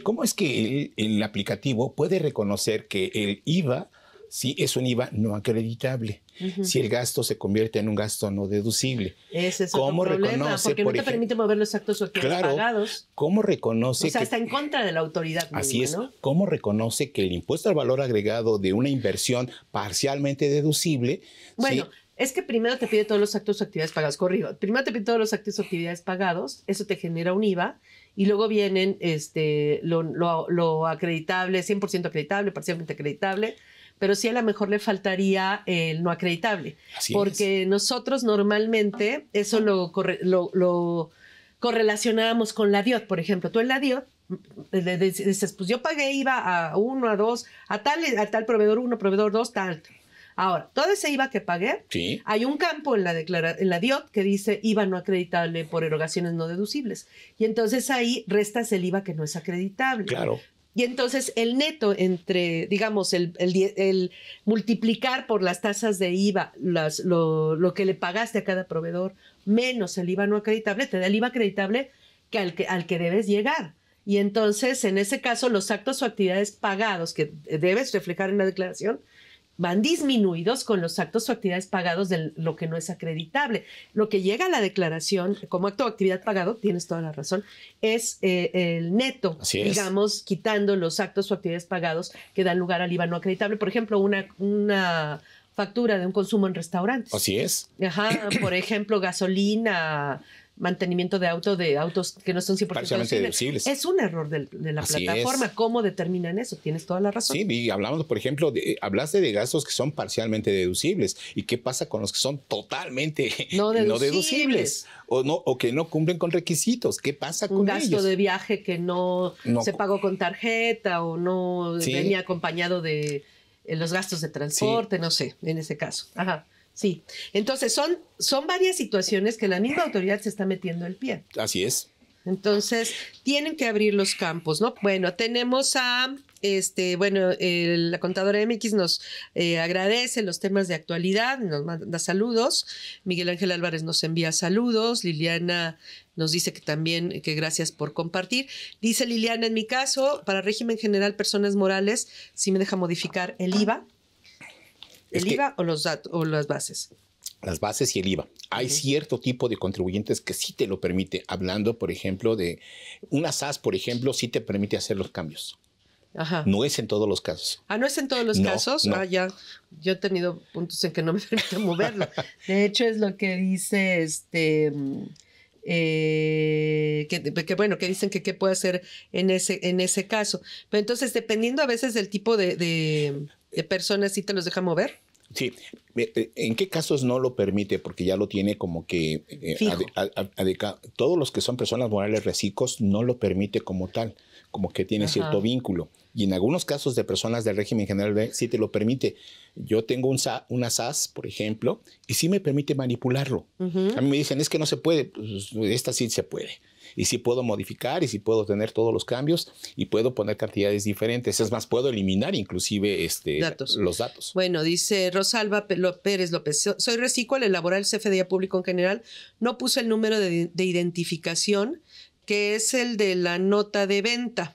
¿Cómo es que el, aplicativo puede reconocer que el IVA si es un IVA no acreditable, si el gasto se convierte en un gasto no deducible. Ese es ¿Cómo problema, porque no te permite mover los actos o actividades pagados. ¿Cómo reconoce? O sea, está en contra de la autoridad. Así es. ¿Cómo reconoce que el impuesto al valor agregado de una inversión parcialmente deducible? Bueno. Es que primero te pide todos los actos o actividades pagados, corrido. Primero te pide todos los actos o actividades pagados, eso te genera un IVA, y luego vienen este, lo, lo acreditable, 100% acreditable, parcialmente acreditable, pero sí a lo mejor le faltaría el no acreditable, porque nosotros normalmente eso lo, lo, correlacionábamos con la DIOT, por ejemplo, tú en la DIOT mm, dices, pues yo pagué IVA a uno, a dos, a tal, a tal proveedor uno, proveedor dos, tal. Ahora, todo ese IVA que pagué, hay un campo en la, declara en la DIOT que dice IVA no acreditable por erogaciones no deducibles. Y entonces ahí restas el IVA que no es acreditable. Claro. Y entonces el neto entre, digamos, el, multiplicar por las tasas de IVA lo, lo, que le pagaste a cada proveedor, menos el IVA no acreditable, te da el IVA acreditable que al, que, al que debes llegar. Y entonces, en ese caso, los actos o actividades pagados que debes reflejar en la declaración van disminuidos con los actos o actividades pagados de lo que no es acreditable. Lo que llega a la declaración como acto o actividad pagado, tienes toda la razón, es eh, el neto, digamos, quitando los actos o actividades pagados que dan lugar al IVA no acreditable. Por ejemplo, una, una factura de un consumo en restaurantes. Así es. Ajá, por ejemplo, gasolina, mantenimiento de auto de autos que no son 100% deducibles. Es un error de, la plataforma. ¿Cómo determinan eso? Tienes toda la razón. Sí, y hablamos, por ejemplo, de, eh, hablaste de gastos que son parcialmente deducibles. ¿Y qué pasa con los que son totalmente no deducibles? o, no, o que no cumplen con requisitos. ¿Qué pasa con ellos? Un gasto de viaje que no, se pagó con tarjeta o no venía acompañado de eh, los gastos de transporte, no sé, en ese caso. Ajá. Sí, entonces son, son varias situaciones que la misma autoridad se está metiendo el pie. Así es. Entonces, tienen que abrir los campos, ¿no? Bueno, tenemos a, este, bueno, la contadora MX nos eh, agradece los temas de actualidad, nos manda saludos. Miguel Ángel Álvarez nos envía saludos. Liliana nos dice que también, que gracias por compartir. Dice Liliana, en mi caso, para régimen general, personas morales, si me deja modificar el IVA ¿El IVA o, los o las bases? Las bases y el IVA. Hay cierto tipo de contribuyentes que sí te lo permite. Hablando, por ejemplo, de una SAS, por ejemplo, sí te permite hacer los cambios. Ajá. No es en todos los casos. Ah, no es en todos los casos. No. Ah, ya. Yo he tenido puntos en que no me permite moverlo. de hecho, es lo que dice este. Mm, eh, que, bueno, que dicen que qué puede hacer en ese, en ese caso. Pero entonces, dependiendo a veces del tipo de de personas sí te los deja mover. Sí, eh, eh, ¿en qué casos no lo permite? Porque ya lo tiene como que... Eh, todos los que son personas morales recicos no lo permite como tal, como que tiene cierto vínculo y en algunos casos de personas del régimen general B sí te lo permite. Yo tengo un una SAS, por ejemplo, y sí me permite manipularlo. A mí me dicen, es que no se puede, pues, esta sí se puede. Y sí puedo modificar y sí puedo tener todos los cambios y puedo poner cantidades diferentes. Es más, puedo eliminar inclusive este, los datos. bueno, dice Rosalba Pérez López, soy reciclo elaborar el CFDI público en general, no puse el número de, de identificación que es el de la nota de venta.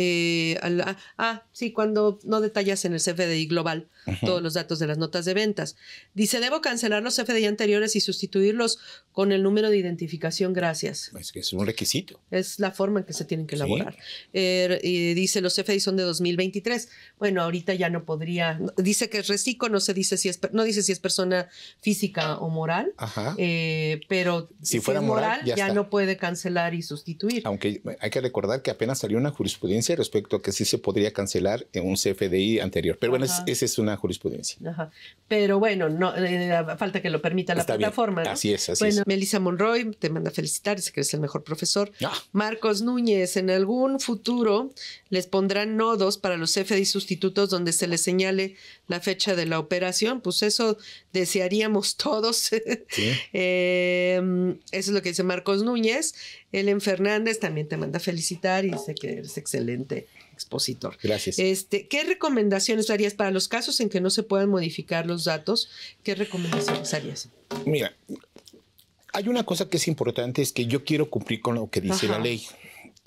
Eh, ah, ah, sí, cuando no detallas en el CFDI global todos los datos de las notas de ventas. Dice, debo cancelar los CFDI anteriores y sustituirlos con el número de identificación, gracias. Es un requisito. Es la forma en que se tienen que elaborar. Er, dice, los CFDI son de 2023. Bueno, ahorita ya no podría. Dice que es reciclo, no se dice si es, no dice si es persona física o moral. Eh, pero si, fuera moral, ya, no puede cancelar y sustituir. Aunque hay que recordar que apenas salió una jurisprudencia respecto a que sí se podría cancelar en eh, un CFDI anterior. Pero bueno, esa es una jurisprudencia. Pero bueno, no, eh, falta que lo permita la plataforma. Así es, así bueno, es. Melissa Monroy te manda felicitar, dice que eres el mejor profesor. Ah. Marcos Núñez, en algún futuro les pondrán nodos para los FDI sustitutos donde se les señale la fecha de la operación. Pues eso desearíamos todos. Eh, eso es lo que dice Marcos Núñez. Ellen Fernández también te manda felicitar y dice que eres excelente expositor. Gracias. Este, ¿Qué recomendaciones harías para los casos en que no se puedan modificar los datos? ¿Qué recomendaciones harías? Mira, hay una cosa que es importante, es que yo quiero cumplir con lo que dice la ley.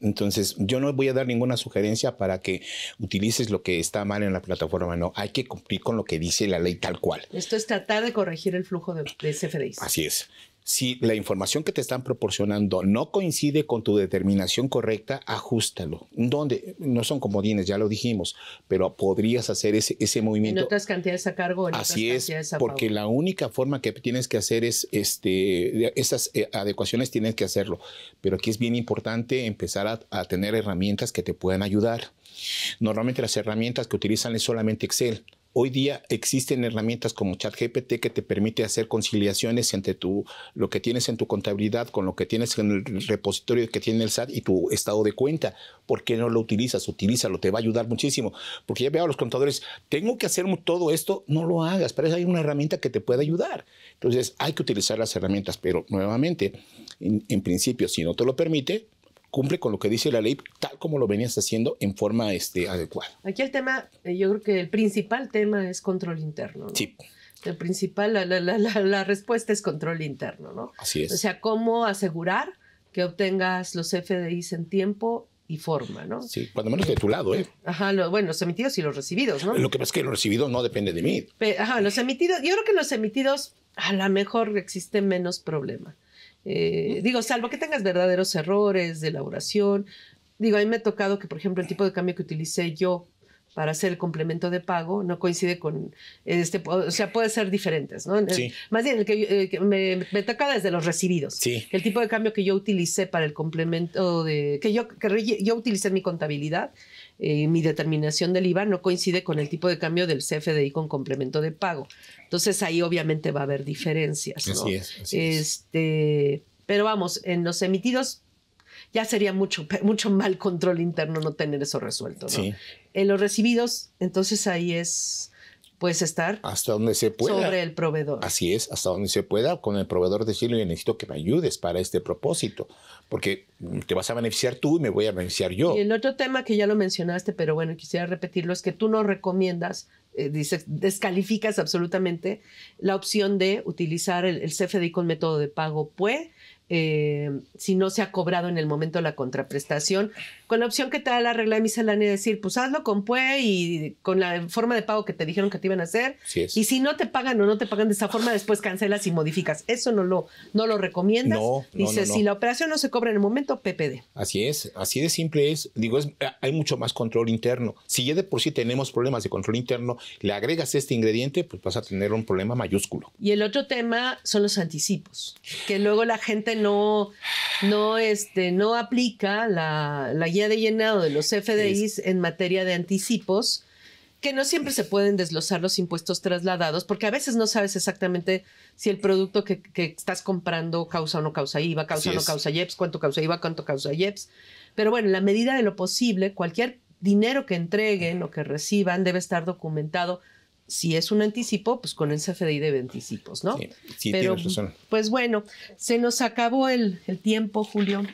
Entonces, yo no voy a dar ninguna sugerencia para que utilices lo que está mal en la plataforma. No, hay que cumplir con lo que dice la ley tal cual. Esto es tratar de corregir el flujo de, de Así es. Si la información que te están proporcionando no coincide con tu determinación correcta, ajustalo. ¿Dónde? No son comodines, ya lo dijimos, pero podrías hacer ese, movimiento. En otras cantidades a cargo. Así es, porque la única forma que tienes que hacer es, este, esas eh, adecuaciones tienes que hacerlo. Pero aquí es bien importante empezar a tener herramientas que te puedan ayudar. Normalmente las herramientas que utilizan es solamente Excel Hoy día existen herramientas como ChatGPT que te permite hacer conciliaciones entre tu, lo que tienes en tu contabilidad con lo que tienes en el repositorio que tiene el SAT y tu estado de cuenta. ¿Por qué no lo utilizas? Utilízalo, te va a ayudar muchísimo. Porque ya veo a los contadores, tengo que hacer todo esto, no lo hagas, pero hay una herramienta que te puede ayudar. Entonces hay que utilizar las herramientas, pero nuevamente, en principio, si no te lo permite, cumple con lo que dice la ley tal como lo venías haciendo en forma este, adecuada. Aquí el tema, eh, yo creo que el principal tema es control interno. Sí. El principal, la, respuesta es control interno, ¿no? Así es. O sea, cómo asegurar que obtengas los FDIs en tiempo y forma, ¿no? Sí, cuando menos de tu lado, ¿eh? Ajá, bueno, los emitidos y los recibidos, ¿no? Lo que pasa es que los recibidos no depende de mí. ajá, los emitidos, yo creo que los emitidos a lo mejor existe menos problemas. Eh, digo, salvo que tengas verdaderos errores de elaboración. Digo, a mí me ha tocado que, por ejemplo, el tipo de cambio que utilicé yo para hacer el complemento de pago no coincide con este, o sea, puede ser diferentes, ¿no? Más bien, el que, me, me, toca desde los recibidos. El tipo de cambio que yo utilicé para el complemento de, que yo, que yo utilicé en mi contabilidad eh, mi determinación del IVA no coincide con el tipo de cambio del CFDI con complemento de pago. Entonces ahí obviamente va a haber diferencias. este, Pero vamos, en los emitidos ya sería mucho, mucho mal control interno no tener eso resuelto. En los recibidos, entonces ahí es puedes estar hasta donde se pueda sobre el proveedor. Así es, hasta donde se pueda con el proveedor decirle, yo necesito que me ayudes para este propósito, porque te vas a beneficiar tú y me voy a beneficiar yo. Y el otro tema que ya lo mencionaste, pero bueno, quisiera repetirlo, es que tú no recomiendas, eh, descalificas absolutamente la opción de utilizar el, el, CFDI con método de pago, pues, eh, si no se ha cobrado en el momento la contraprestación, con la opción que te da la regla de miscelánea de decir, pues hazlo con PUE y con la forma de pago que te dijeron que te iban a hacer. y si no te pagan o no te pagan de esa forma, después cancelas y modificas. Eso no lo, no lo recomiendas. No, si la operación no se cobra en el momento, PPD. Así es, así de simple es. Digo, es, eh, hay mucho más control interno. Si ya de por sí tenemos problemas de control interno, le agregas este ingrediente, pues vas a tener un problema mayúsculo. Y el otro tema son los anticipos, que luego la gente no, no, este, no aplica la, guía de llenado de los FDIs en materia de anticipos, que no siempre se pueden desglosar los impuestos trasladados, porque a veces no sabes exactamente si el producto que, estás comprando causa o no causa IVA, causa o no causa IEPS, cuánto causa IVA, cuánto causa IEPS. Pero bueno, en la medida de lo posible, cualquier dinero que entreguen o que reciban debe estar documentado si es un anticipo, pues con el CFDI de anticipos, ¿no? Sí, tiene Pero, Pues bueno, se nos acabó el, tiempo, Julio.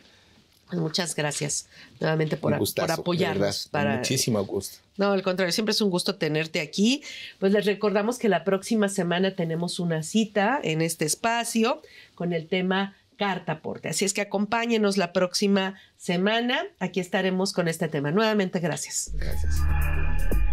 muchas gracias nuevamente por, apoyarnos. Muchísimo gusto. No, al contrario, siempre es un gusto tenerte aquí. Pues les recordamos que la próxima semana tenemos una cita en este espacio con el tema carta cartaporte. Así es que acompáñenos la próxima semana. Aquí estaremos con este tema. Nuevamente, gracias. Gracias.